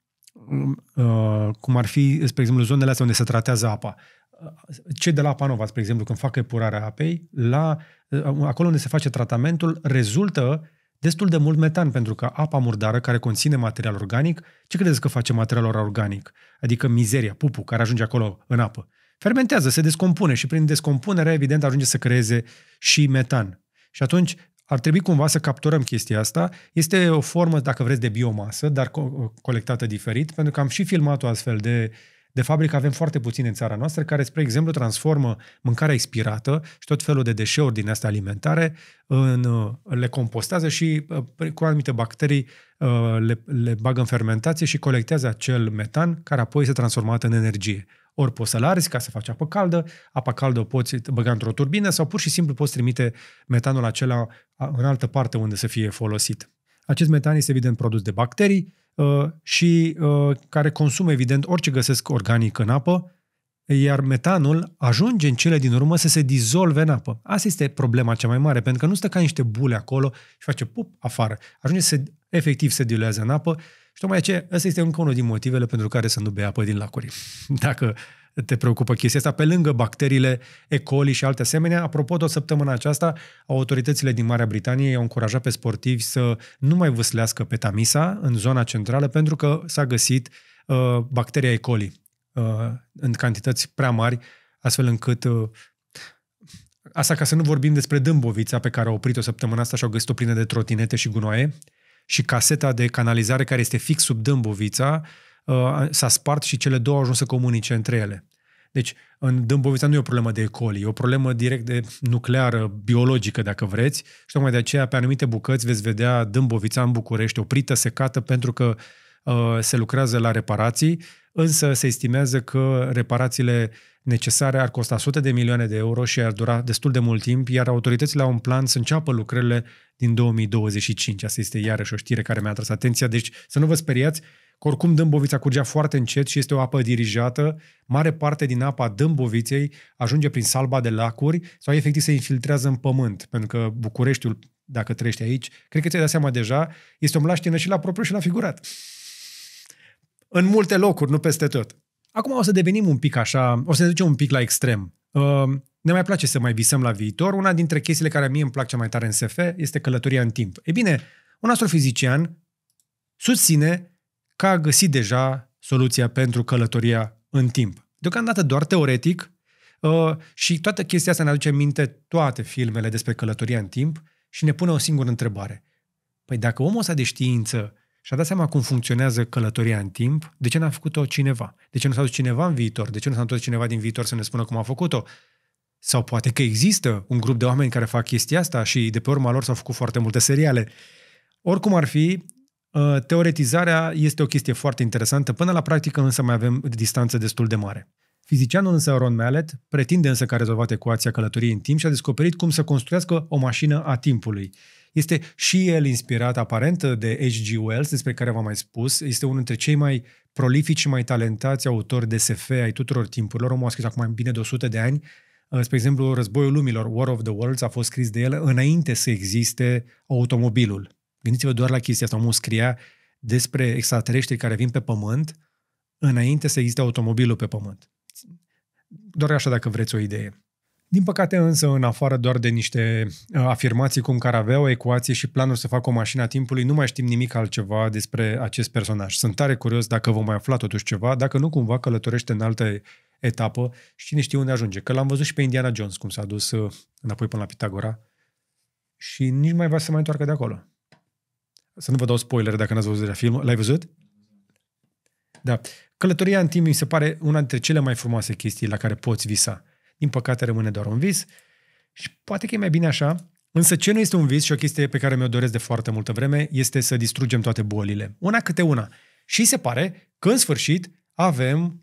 Mm, uh, cum ar fi, spre exemplu, zonele astea unde se tratează apa. Uh, ce de la Panova, spre exemplu, când fac epurarea apei, la, uh, acolo unde se face tratamentul, rezultă destul de mult metan, pentru că apa murdară care conține material organic, ce credeți că face materialul organic? Adică mizeria, pupul care ajunge acolo în apă. Fermentează, se descompune și prin descompunere, evident, ajunge să creeze și metan. Și atunci, ar trebui cumva să capturăm chestia asta. Este o formă, dacă vreți, de biomasă, dar co- uh, colectată diferit, pentru că am și filmat o astfel de, de fabrică. Avem foarte puține în țara noastră care, spre exemplu, transformă mâncarea expirată și tot felul de deșeuri din astea alimentare, în, uh, le compostează și uh, cu anumite bacterii le, le bagă în fermentație și colectează acel metan care apoi este transformat în energie. Ori poți să-l arzi ca să faci apă caldă, apa caldă o poți băga într-o turbină sau pur și simplu poți trimite metanul acela în altă parte unde să fie folosit. Acest metan este evident produs de bacterii ă, și ă, care consumă evident orice găsesc organic în apă, iar metanul ajunge în cele din urmă să se dizolve în apă. Asta este problema cea mai mare, pentru că nu stă ca niște bule acolo și face pup afară. Ajunge să efectiv se diluează în apă și tocmai aceea, ăsta este încă unul din motivele pentru care să nu bei apă din lacuri. Dacă te preocupă chestia asta, pe lângă bacteriile E. coli și alte asemenea. Apropo, de o săptămână aceasta, autoritățile din Marea Britanie au încurajat pe sportivi să nu mai vâslească pe Tamisa în zona centrală pentru că s-a găsit uh, bacteria E. coli uh, în cantități prea mari, astfel încât uh, Asta ca să nu vorbim despre Dâmbovița pe care a oprit-o săptămâna asta și au găsit-o plină de trotinete și gunoaie. Uh, și caseta de canalizare care este fix sub Dâmbovița uh, s-a spart și cele două au ajuns să comunice între ele. Deci, în Dâmbovița nu e o problemă de ecoli, e o problemă direct de nucleară, biologică, dacă vreți, și tocmai de aceea, pe anumite bucăți, veți vedea Dâmbovița în București oprită, secată, pentru că uh, se lucrează la reparații, însă se estimează că reparațiile necesare ar costa sute de milioane de euro și ar dura destul de mult timp, iar autoritățile au un plan să înceapă lucrările din 2025. Asta este iarăși o știre care mi-a atras atenția, deci să nu vă speriați, că oricum Dâmbovița curgea foarte încet și este o apă dirijată. Mare parte din apa Dâmboviței ajunge prin salba de lacuri sau efectiv se infiltrează în pământ, pentru că Bucureștiul, dacă trăiești aici, cred că ți-ai dat seama deja, este o mlaștină și la propriu și la figurat. În multe locuri, nu peste tot. Acum o să devenim un pic așa, o să ne ducem un pic la extrem. Ehm, ne mai place să mai visăm la viitor. Una dintre chestiile care mie îmi plac cea mai tare în SF este călătoria în timp. E bine, un astrofizician susține că a găsit deja soluția pentru călătoria în timp. Deocamdată doar teoretic ă, și toată chestia asta ne aduce în minte toate filmele despre călătoria în timp și ne pune o singură întrebare. Păi dacă omul ăsta de știință și-a dat seama cum funcționează călătoria în timp, de ce n-a făcut-o cineva? De ce nu s-a dus cineva în viitor? De ce nu s-a întors cineva din viitor să ne spună cum a făcut-o? Sau poate că există un grup de oameni care fac chestia asta și de pe urma lor s-au făcut foarte multe seriale. Oricum ar fi, ă, teoretizarea este o chestie foarte interesantă, până la practică însă mai avem distanță destul de mare. Fizicianul însă Ron Mallet pretinde însă că a rezolvat ecuația călătoriei în timp și a descoperit cum să construiască o mașină a timpului – este și el inspirat aparent de H.G. Wells, despre care v-am mai spus. Este unul dintre cei mai prolifici și mai talentați autori de SF ai tuturor timpurilor. Omul a scris acum bine de 100 de ani. Uh, spre exemplu, Războiul Lumilor, War of the Worlds, a fost scris de el înainte să existe automobilul. Gândiți-vă doar la chestia asta. Omul scria despre extraterestri care vin pe pământ înainte să existe automobilul pe pământ. Doar așa dacă vreți o idee. Din păcate însă, în afară doar de niște uh, afirmații cum care avea o ecuație și planul să facă o mașină a timpului, nu mai știm nimic altceva despre acest personaj. Sunt tare curios dacă vom mai afla totuși ceva, dacă nu cumva călătorește în altă etapă și cine știe unde ajunge. Că l-am văzut și pe Indiana Jones cum s-a dus uh, înapoi până la Pitagora și nici mai vrea să mai întoarcă de acolo. Să nu vă dau spoiler dacă n-ați văzut deja filmul. L-ai văzut? Da. Călătoria în timp mi se pare una dintre cele mai frumoase chestii la care poți visa. Din păcate rămâne doar un vis și poate că e mai bine așa, Însă ce nu este un vis și o chestie pe care mi-o doresc de foarte multă vreme este să distrugem toate bolile, una câte una. Și se pare că în sfârșit avem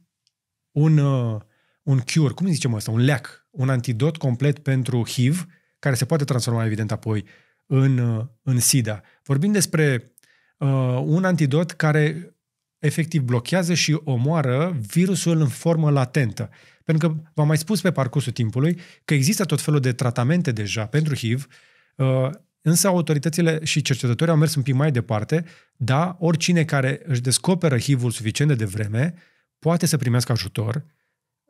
un, uh, un cure, cum zicem asta, un leac, un antidot complet pentru HIV, care se poate transforma evident apoi în, uh, în SIDA. Vorbim despre uh, un antidot care efectiv blochează și omoară virusul în formă latentă. Pentru că v-am mai spus pe parcursul timpului că există tot felul de tratamente deja pentru HIV, uh, însă autoritățile și cercetătorii au mers un pic mai departe, da, oricine care își descoperă HIV-ul suficient de devreme poate să primească ajutor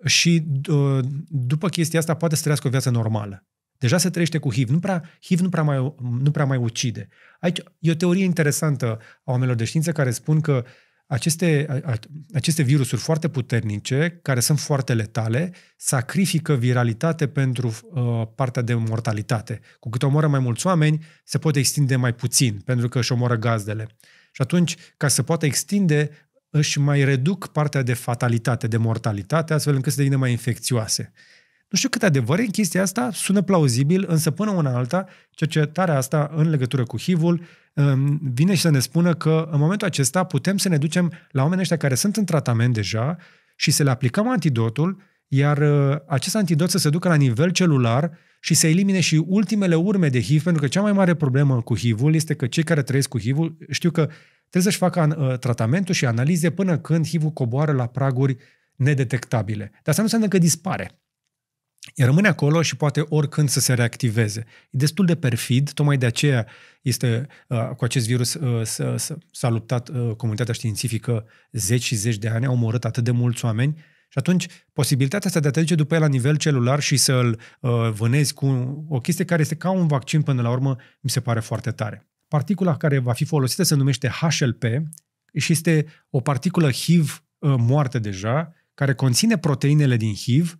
și uh, după chestia asta poate să trăiască o viață normală. Deja se trăiește cu HIV, nu prea, HIV nu prea, mai, nu prea mai ucide. Aici e o teorie interesantă a oamenilor de știință care spun că uh, aceste, aceste virusuri foarte puternice, care sunt foarte letale, sacrifică viralitate pentru uh, partea de mortalitate. Cu cât omoră mai mulți oameni, se pot extinde mai puțin, pentru că își omoră gazdele. Și atunci, ca să poată extinde, își mai reduc partea de fatalitate, de mortalitate, astfel încât să devină mai infecțioase. Nu știu cât adevăr în chestia asta, sună plauzibil, însă până una alta, cercetarea asta în legătură cu HIV-ul um, vine și să ne spună că în momentul acesta putem să ne ducem la oamenii ăștia care sunt în tratament deja și să le aplicăm antidotul, iar uh, acest antidot să se ducă la nivel celular și să elimine și ultimele urme de HIV, pentru că cea mai mare problemă cu HIV-ul este că cei care trăiesc cu HIV-ul știu că trebuie să-și facă uh, tratamentul și analize până când HIV-ul coboară la praguri nedetectabile. Dar asta nu înseamnă că dispare rămâne acolo și poate oricând să se reactiveze. E destul de perfid, tocmai de aceea este uh, cu acest virus uh, s-a, luptat uh, comunitatea științifică zeci și zeci de ani, au omorât atât de mulți oameni și atunci posibilitatea asta de a te duce după el la nivel celular și să-l uh, vânezi cu o chestie care este ca un vaccin până la urmă, mi se pare foarte tare. Particula care va fi folosită se numește HLP și este o particulă HIV uh, moartă deja, care conține proteinele din HIV,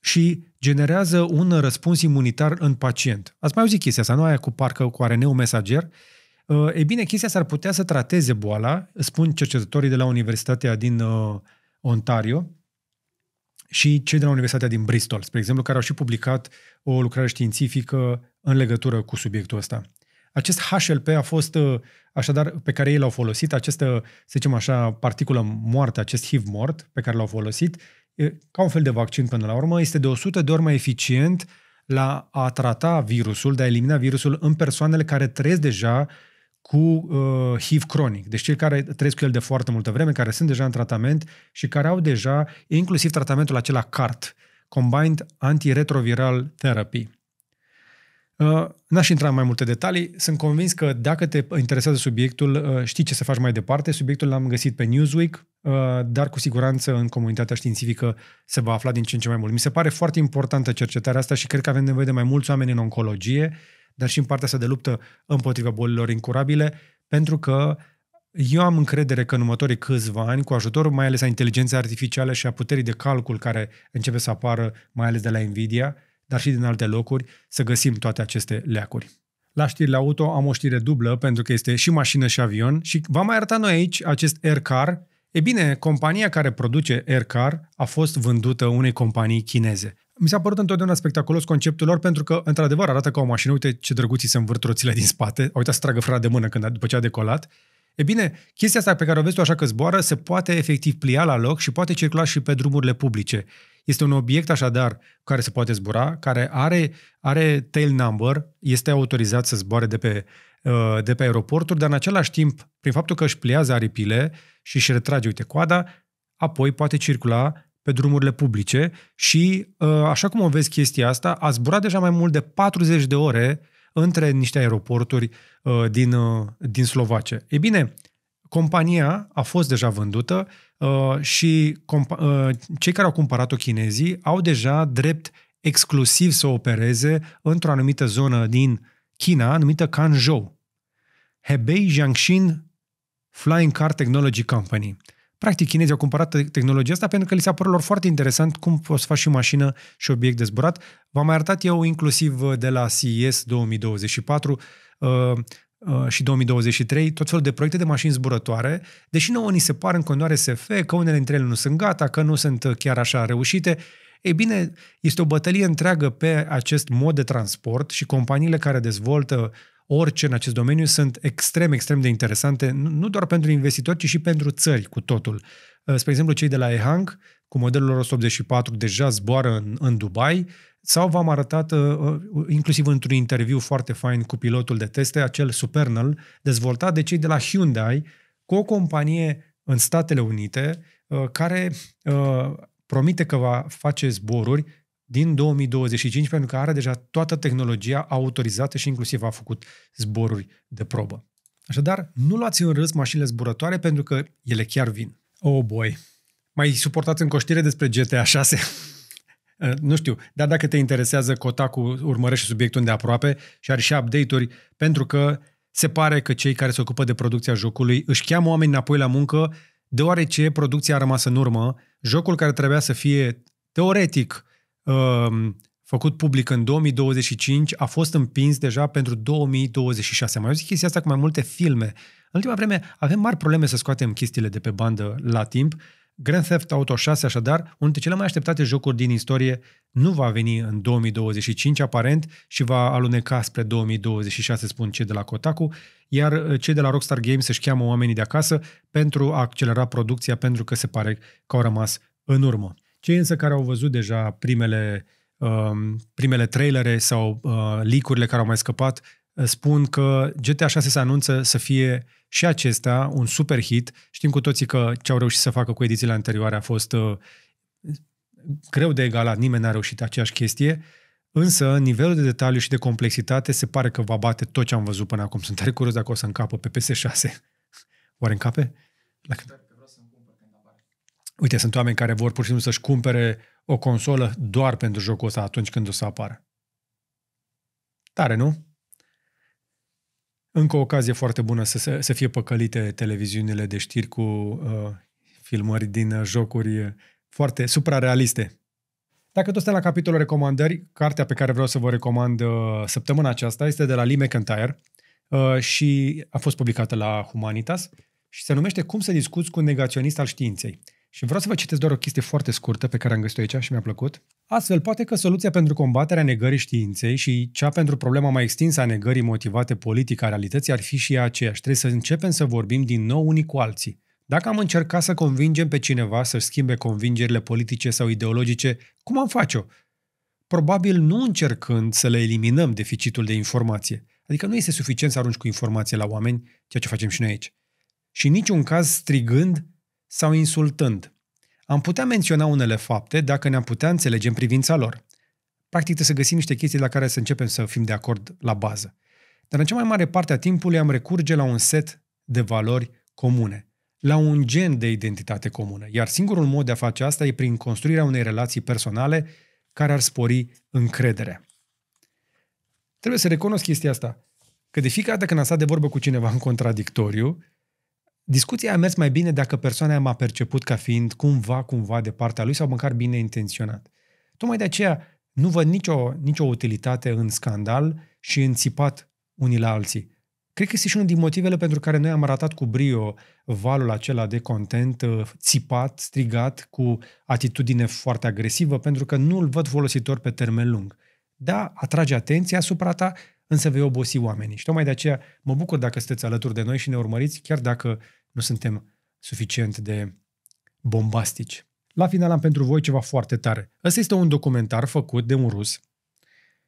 și generează un răspuns imunitar în pacient. Ați mai auzit chestia asta, nu aia cu parcă cu neu mesager? Uh, e bine, chestia asta ar putea să trateze boala, spun cercetătorii de la Universitatea din uh, Ontario și cei de la Universitatea din Bristol, spre exemplu, care au și publicat o lucrare științifică în legătură cu subiectul ăsta. Acest HLP a fost, uh, așadar, pe care ei l-au folosit, această, să zicem așa, particulă moartă, acest HIV mort pe care l-au folosit, e ca un fel de vaccin până la urmă, este de 100 de ori mai eficient la a trata virusul, de a elimina virusul în persoanele care trăiesc deja cu uh, HIV cronic. Deci cei care trăiesc cu el de foarte multă vreme, care sunt deja în tratament și care au deja inclusiv tratamentul acela CART, Combined Antiretroviral Therapy. Uh, n-aș intra în mai multe detalii. Sunt convins că dacă te interesează subiectul, uh, știi ce să faci mai departe. Subiectul l-am găsit pe Newsweek, uh, dar cu siguranță în comunitatea științifică se va afla din ce în ce mai mult. Mi se pare foarte importantă cercetarea asta și cred că avem nevoie de mai mulți oameni în oncologie, dar și în partea asta de luptă împotriva bolilor incurabile, pentru că eu am încredere că în următorii câțiva ani, cu ajutorul mai ales a inteligenței artificiale și a puterii de calcul care începe să apară, mai ales de la Nvidia, dar și din alte locuri, să găsim toate aceste leacuri. La știri la auto am o știre dublă pentru că este și mașină și avion și v-am mai arătat noi aici acest Aircar. E bine, compania care produce Aircar a fost vândută unei companii chineze. Mi s-a părut întotdeauna spectaculos conceptul lor pentru că, într-adevăr, arată ca o mașină. Uite ce drăguții se învârt roțile din spate. Au uitat să tragă frâna de mână când, după ce a decolat. E bine, chestia asta pe care o vezi tu așa că zboară se poate efectiv plia la loc și poate circula și pe drumurile publice. Este un obiect așadar care se poate zbura, care are, are tail number, este autorizat să zboare de pe, uh, de pe aeroporturi, dar în același timp, prin faptul că își pliază aripile și își retrage, uite, coada, apoi poate circula pe drumurile publice și, uh, așa cum o vezi chestia asta, a zburat deja mai mult de 40 de ore între niște aeroporturi uh, din, uh, din Slovacia. E bine, compania a fost deja vândută uh, și cei care au cumpărat-o chinezii au deja drept exclusiv să opereze într-o anumită zonă din China, numită Kanzhou. Hebei Jiangxin Flying Car Technology Company – Practic, chinezii au cumpărat tehnologia asta pentru că li s-a părut lor foarte interesant cum poți să faci și mașină și obiect de zburat. V-am arătat eu inclusiv uh, de la CES 2024 uh, uh, și 2023 tot felul de proiecte de mașini zburătoare, deși nouă ni se par în continuare SF, că unele dintre ele nu sunt gata, că nu sunt uh, chiar așa reușite, ei bine, este o bătălie întreagă pe acest mod de transport și companiile care dezvoltă uh, orice în acest domeniu sunt extrem, extrem de interesante, nu doar pentru investitori, ci și pentru țări cu totul. Uh, spre exemplu, cei de la EHANG, cu modelul lor 84, deja zboară în, în Dubai, sau v-am arătat, uh, uh, inclusiv într-un interviu foarte fain cu pilotul de teste, acel Supernal, dezvoltat de cei de la Hyundai, cu o companie în Statele Unite, care promite că va face zboruri din 2025, pentru că are deja toată tehnologia autorizată și inclusiv a făcut zboruri de probă. Așadar, nu luați în râs mașinile zburătoare pentru că ele chiar vin. Oh boy! Mai suportați coștire despre GTA 6? nu știu, dar dacă te interesează, Kotaku urmărește subiectul de aproape și are și update-uri, pentru că se pare că cei care se ocupă de producția jocului își cheamă oameni înapoi la muncă, deoarece producția a rămas în urmă, jocul care trebuia să fie teoretic Ehm, făcut public în 2025 a fost împins deja pentru 2026. Am mai auzit chestia asta cu mai multe filme. În ultima vreme avem mari probleme să scoatem chestiile de pe bandă la timp. Grand Theft Auto 6, așadar, unul dintre cele mai așteptate jocuri din istorie, nu va veni în 2025, aparent, și va aluneca spre 2026, spun cei de la Kotaku, iar eh, cei de la Rockstar Games își cheamă oamenii de acasă pentru a accelera producția, pentru că se pare că au rămas în urmă. Cei însă care au văzut deja primele, um, primele trailere sau uh, licurile care au mai scăpat uh, spun că GTA 6 se anunță să fie și acesta un super hit. Știm cu toții că ce au reușit să facă cu edițiile anterioare a fost uh, greu de egalat, nimeni n-a reușit aceeași chestie, însă nivelul de detaliu și de complexitate se pare că va bate tot ce am văzut până acum. Sunt tare curios dacă o să încapă pe PS6. Oare încape? La... Uite, sunt oameni care vor pur și simplu să-și cumpere o consolă doar pentru jocul ăsta atunci când o să apară. Tare, nu? Încă o ocazie foarte bună să, să, să fie păcălite televiziunile de știri cu uh, filmări din uh, jocuri foarte suprarealiste. Dacă tot stai la capitolul recomandări, cartea pe care vreau să vă recomand uh, săptămâna aceasta este de la Lee McIntyre uh, și a fost publicată la Humanitas și se numește Cum să discuți cu un negaționist al științei. Și vreau să vă citesc doar o chestie foarte scurtă pe care am găsit-o aici și mi-a plăcut. Astfel, poate că soluția pentru combaterea negării științei și cea pentru problema mai extinsă a negării motivate politică a realității ar fi și ea aceeași. Trebuie să începem să vorbim din nou unii cu alții. Dacă am încercat să convingem pe cineva să-și schimbe convingerile politice sau ideologice, cum am face-o? Probabil nu încercând să le eliminăm deficitul de informație. Adică nu este suficient să arunci cu informație la oameni, ceea ce facem și noi aici. Și în niciun caz strigând sau insultând. Am putea menționa unele fapte dacă ne-am putea înțelege în privința lor. Practic să găsim niște chestii la care să începem să fim de acord la bază. Dar în cea mai mare parte a timpului am recurge la un set de valori comune, la un gen de identitate comună. Iar singurul mod de a face asta e prin construirea unei relații personale care ar spori încrederea. Trebuie să recunosc chestia asta, că de fiecare dată când am stat de vorbă cu cineva în contradictoriu, Discuția a mers mai bine dacă persoana m-a perceput ca fiind cumva, cumva de partea lui sau măcar bine intenționat. Tocmai de aceea nu văd nicio, nicio utilitate în scandal și în țipat unii la alții. Cred că este și unul din motivele pentru care noi am ratat cu brio valul acela de content uh, țipat, strigat, cu atitudine foarte agresivă, pentru că nu îl văd folositor pe termen lung. Da, atrage atenția asupra ta, însă vei obosi oamenii. Și tocmai de aceea mă bucur dacă sunteți alături de noi și ne urmăriți, chiar dacă uh, nu suntem suficient de bombastici. La final am pentru voi ceva foarte tare. Ăsta este un documentar făcut de un rus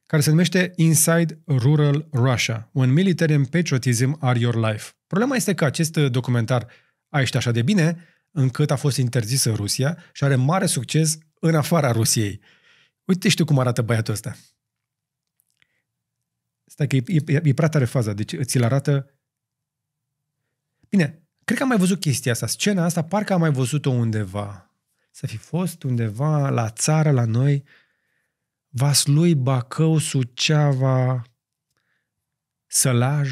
care se numește Inside Rural Russia, When Military and Patriotism Are Your Life. Problema este că acest documentar a ieșit așa de bine încât a fost interzis în Rusia și are mare succes în afara Rusiei. Uite știu cum arată băiatul ăsta. Stai că e, e, e prea tare faza, deci ți-l arată... Bine, Cred că am mai văzut chestia asta, scena asta, parcă am mai văzut-o undeva. Să fi fost undeva la țară, la noi, Vaslui, Bacău, Suceava, Sălaj,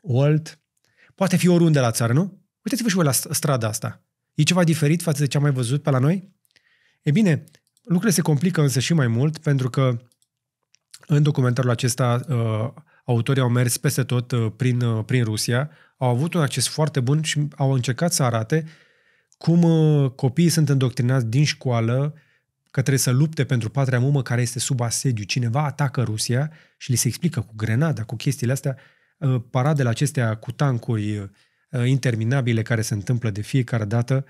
Olt. Poate fi oriunde la țară, nu? Uitați-vă și voi la strada asta. E ceva diferit față de ce am mai văzut pe la noi? E bine, lucrurile se complică însă și mai mult pentru că în documentarul acesta uh, autorii au mers peste tot uh, prin, uh, prin Rusia, au avut un acces foarte bun și au încercat să arate cum uh, copiii sunt îndoctrinați din școală că trebuie să lupte pentru patria mumă care este sub asediu. Cineva atacă Rusia și li se explică cu grenada, cu chestiile astea, paradele acestea cu tancuri interminabile care se întâmplă de fiecare dată,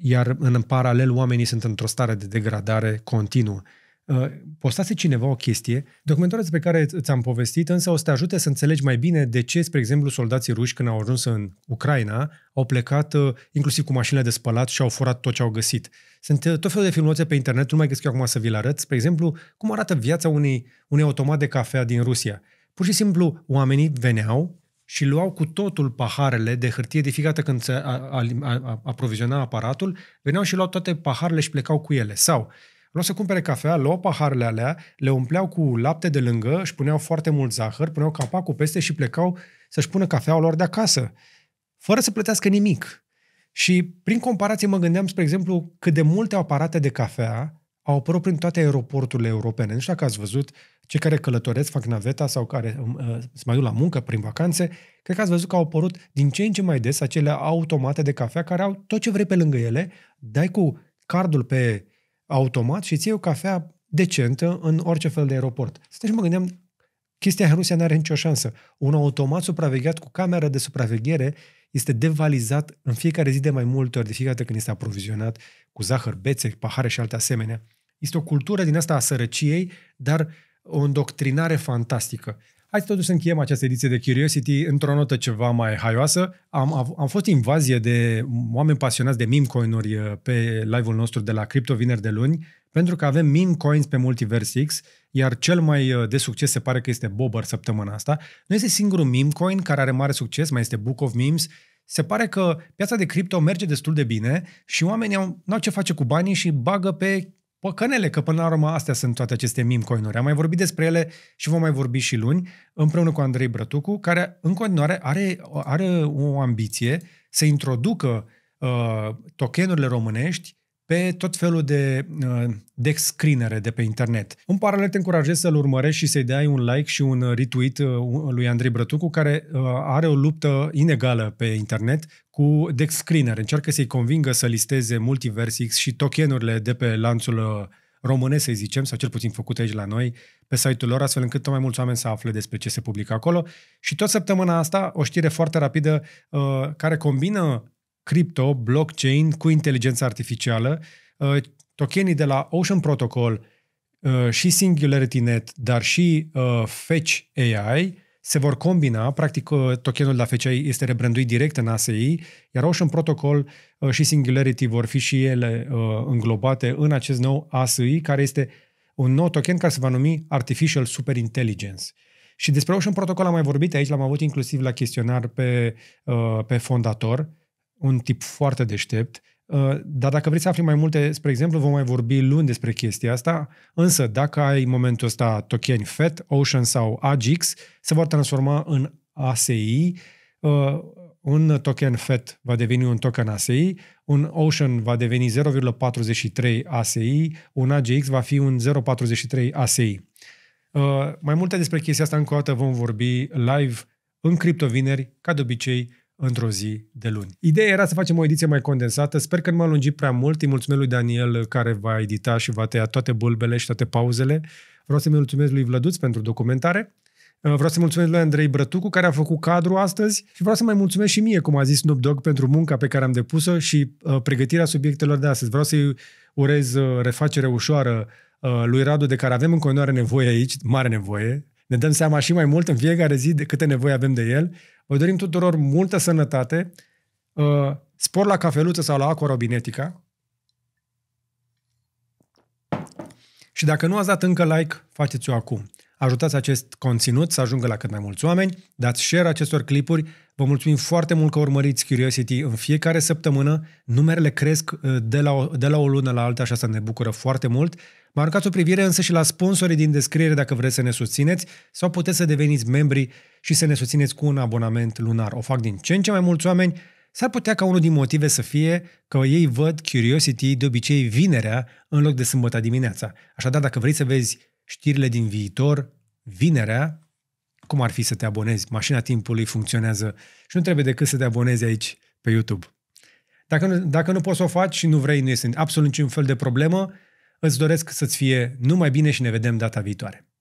iar în paralel oamenii sunt într-o stare de degradare continuă. Uh, postase cineva o chestie, documentarul pe care ți-am povestit, însă o să te ajute să înțelegi mai bine de ce, spre exemplu, soldații ruși când au ajuns în Ucraina, au plecat uh, inclusiv cu mașinile de spălat și au furat tot ce au găsit. Sunt uh, tot felul de filmulețe pe internet, nu mai găsesc eu acum să vi-l arăt, spre exemplu, cum arată viața unei, unei automat de cafea din Rusia. Pur și simplu, oamenii veneau și luau cu totul paharele de hârtie de fiecare când se aproviziona aparatul, veneau și luau toate paharele și plecau cu ele. Sau luau să cumpere cafea, luau paharele alea, le umpleau cu lapte de lângă, își puneau foarte mult zahăr, puneau capacul peste și plecau să-și pună cafeaua lor de acasă, fără să plătească nimic. Și prin comparație mă gândeam, spre exemplu, cât de multe aparate de cafea au apărut prin toate aeroporturile europene. Nu știu dacă ați văzut, cei care călătoresc, fac naveta sau care uh, uh se mai duc la muncă prin vacanțe, cred că ați văzut că au apărut din ce în ce mai des acele automate de cafea care au tot ce vrei pe lângă ele, dai cu cardul pe automat și îți iei o cafea decentă în orice fel de aeroport. Stai și mă gândeam, chestia în Rusia nu are nicio șansă. Un automat supravegheat cu cameră de supraveghere este devalizat în fiecare zi de mai multe ori, de fiecare dată când este aprovizionat cu zahăr, bețe, pahare și alte asemenea. Este o cultură din asta a sărăciei, dar o îndoctrinare fantastică. Hai totuși să încheiem această ediție de Curiosity într-o notă ceva mai haioasă. Am, am fost invazie de oameni pasionați de meme coin-uri uh, pe live-ul nostru de la Crypto Vineri de luni, pentru că avem meme coins pe Multiverse X, iar cel mai uh, de succes se pare că este Bobber săptămâna asta. Nu este singurul meme coin care are mare succes, mai este Book of Memes, se pare că piața de cripto merge destul de bine și oamenii au, n-au ce face cu banii și bagă pe păcănele, că până la urmă astea sunt toate aceste meme coinuri. Am mai vorbit despre ele și vom mai vorbi și luni, împreună cu Andrei Brătucu, care în continuare are, are o ambiție să introducă uh, tokenurile românești pe tot felul de uh, deck screenere de pe internet. În paralel te încurajez să-l urmărești și să-i dai un like și un retweet uh, lui Andrei Brătucu, care uh, are o luptă inegală pe internet cu deck screenere. Încearcă să-i convingă să listeze Multiversix și tokenurile de pe lanțul românesc, să zicem, sau cel puțin făcute aici la noi, pe site-ul lor, astfel încât tot mai mulți oameni să afle despre ce se publică acolo. Și tot săptămâna asta, o știre foarte rapidă uh, care combină cripto, blockchain cu inteligență artificială, uh, tokenii de la Ocean Protocol uh, și SingularityNet, dar și uh, Fetch AI se vor combina. Practic, tokenul la Fetch AI este rebranduit direct în ASI, iar Ocean Protocol și Singularity vor fi și ele înglobate în acest nou ASI, care este un nou token care se va numi Artificial Super Intelligence. Și despre Ocean Protocol am mai vorbit aici, l-am avut inclusiv la chestionar pe, pe fondator un tip foarte deștept, uh, dar dacă vrei să afli mai multe, spre exemplu, vom mai vorbi luni despre chestia asta, însă dacă ai în momentul ăsta tokeni FET, Ocean sau AGX, se vor transforma în ASI, uh, un token FET va deveni un token ASI, un Ocean va deveni 0,43 ASI, un AGX va fi un 0,43 ASI. Uh, mai multe despre chestia asta încă o dată vom vorbi live în criptovineri, ca de obicei, într-o zi de luni. Ideea era să facem o ediție mai condensată. Sper că nu m-am lungit prea mult. Îi mulțumesc lui Daniel care va edita și va tăia toate bulbele și toate pauzele. Vreau să-i mulțumesc lui Vlăduț pentru documentare. Uh, vreau să mulțumesc lui Andrei Brătucu care a făcut cadru astăzi și vreau să mai mulțumesc și mie, cum a zis Snoop Dogg, pentru munca pe care am depus-o și uh, pregătirea subiectelor de astăzi. Vreau să-i urez uh, refacere ușoară uh, lui Radu, de care avem în continuare nevoie aici, mare nevoie. Ne dăm seama și mai mult în fiecare zi de câte nevoie avem de el Vă dorim tuturor multă sănătate, uh, spor la cafeluță sau la acorobinetica. Și dacă nu ați dat încă like, faceți-o acum. Ajutați acest conținut să ajungă la cât mai mulți oameni, dați share acestor clipuri. Vă mulțumim foarte mult că urmăriți Curiosity în fiecare săptămână. Numerele cresc uh, de la o, de la o lună la alta așa să ne bucură foarte mult. Mă aruncați o privire însă și la sponsorii din descriere dacă vreți să ne susțineți sau puteți să deveniți membri și să ne susțineți cu un abonament lunar. O fac din ce în ce mai mulți oameni S-ar putea ca unul din motive să fie că ei văd Curiosity de obicei vinerea în loc de sâmbătă dimineața. Așadar, dacă vrei să vezi știrile din viitor, vinerea, cum ar fi să te abonezi? Mașina timpului funcționează și nu trebuie decât să te abonezi aici pe YouTube. Dacă nu, dacă nu poți să o faci și nu vrei, nu este absolut niciun fel de problemă. Îți doresc să-ți fie numai bine și ne vedem data viitoare.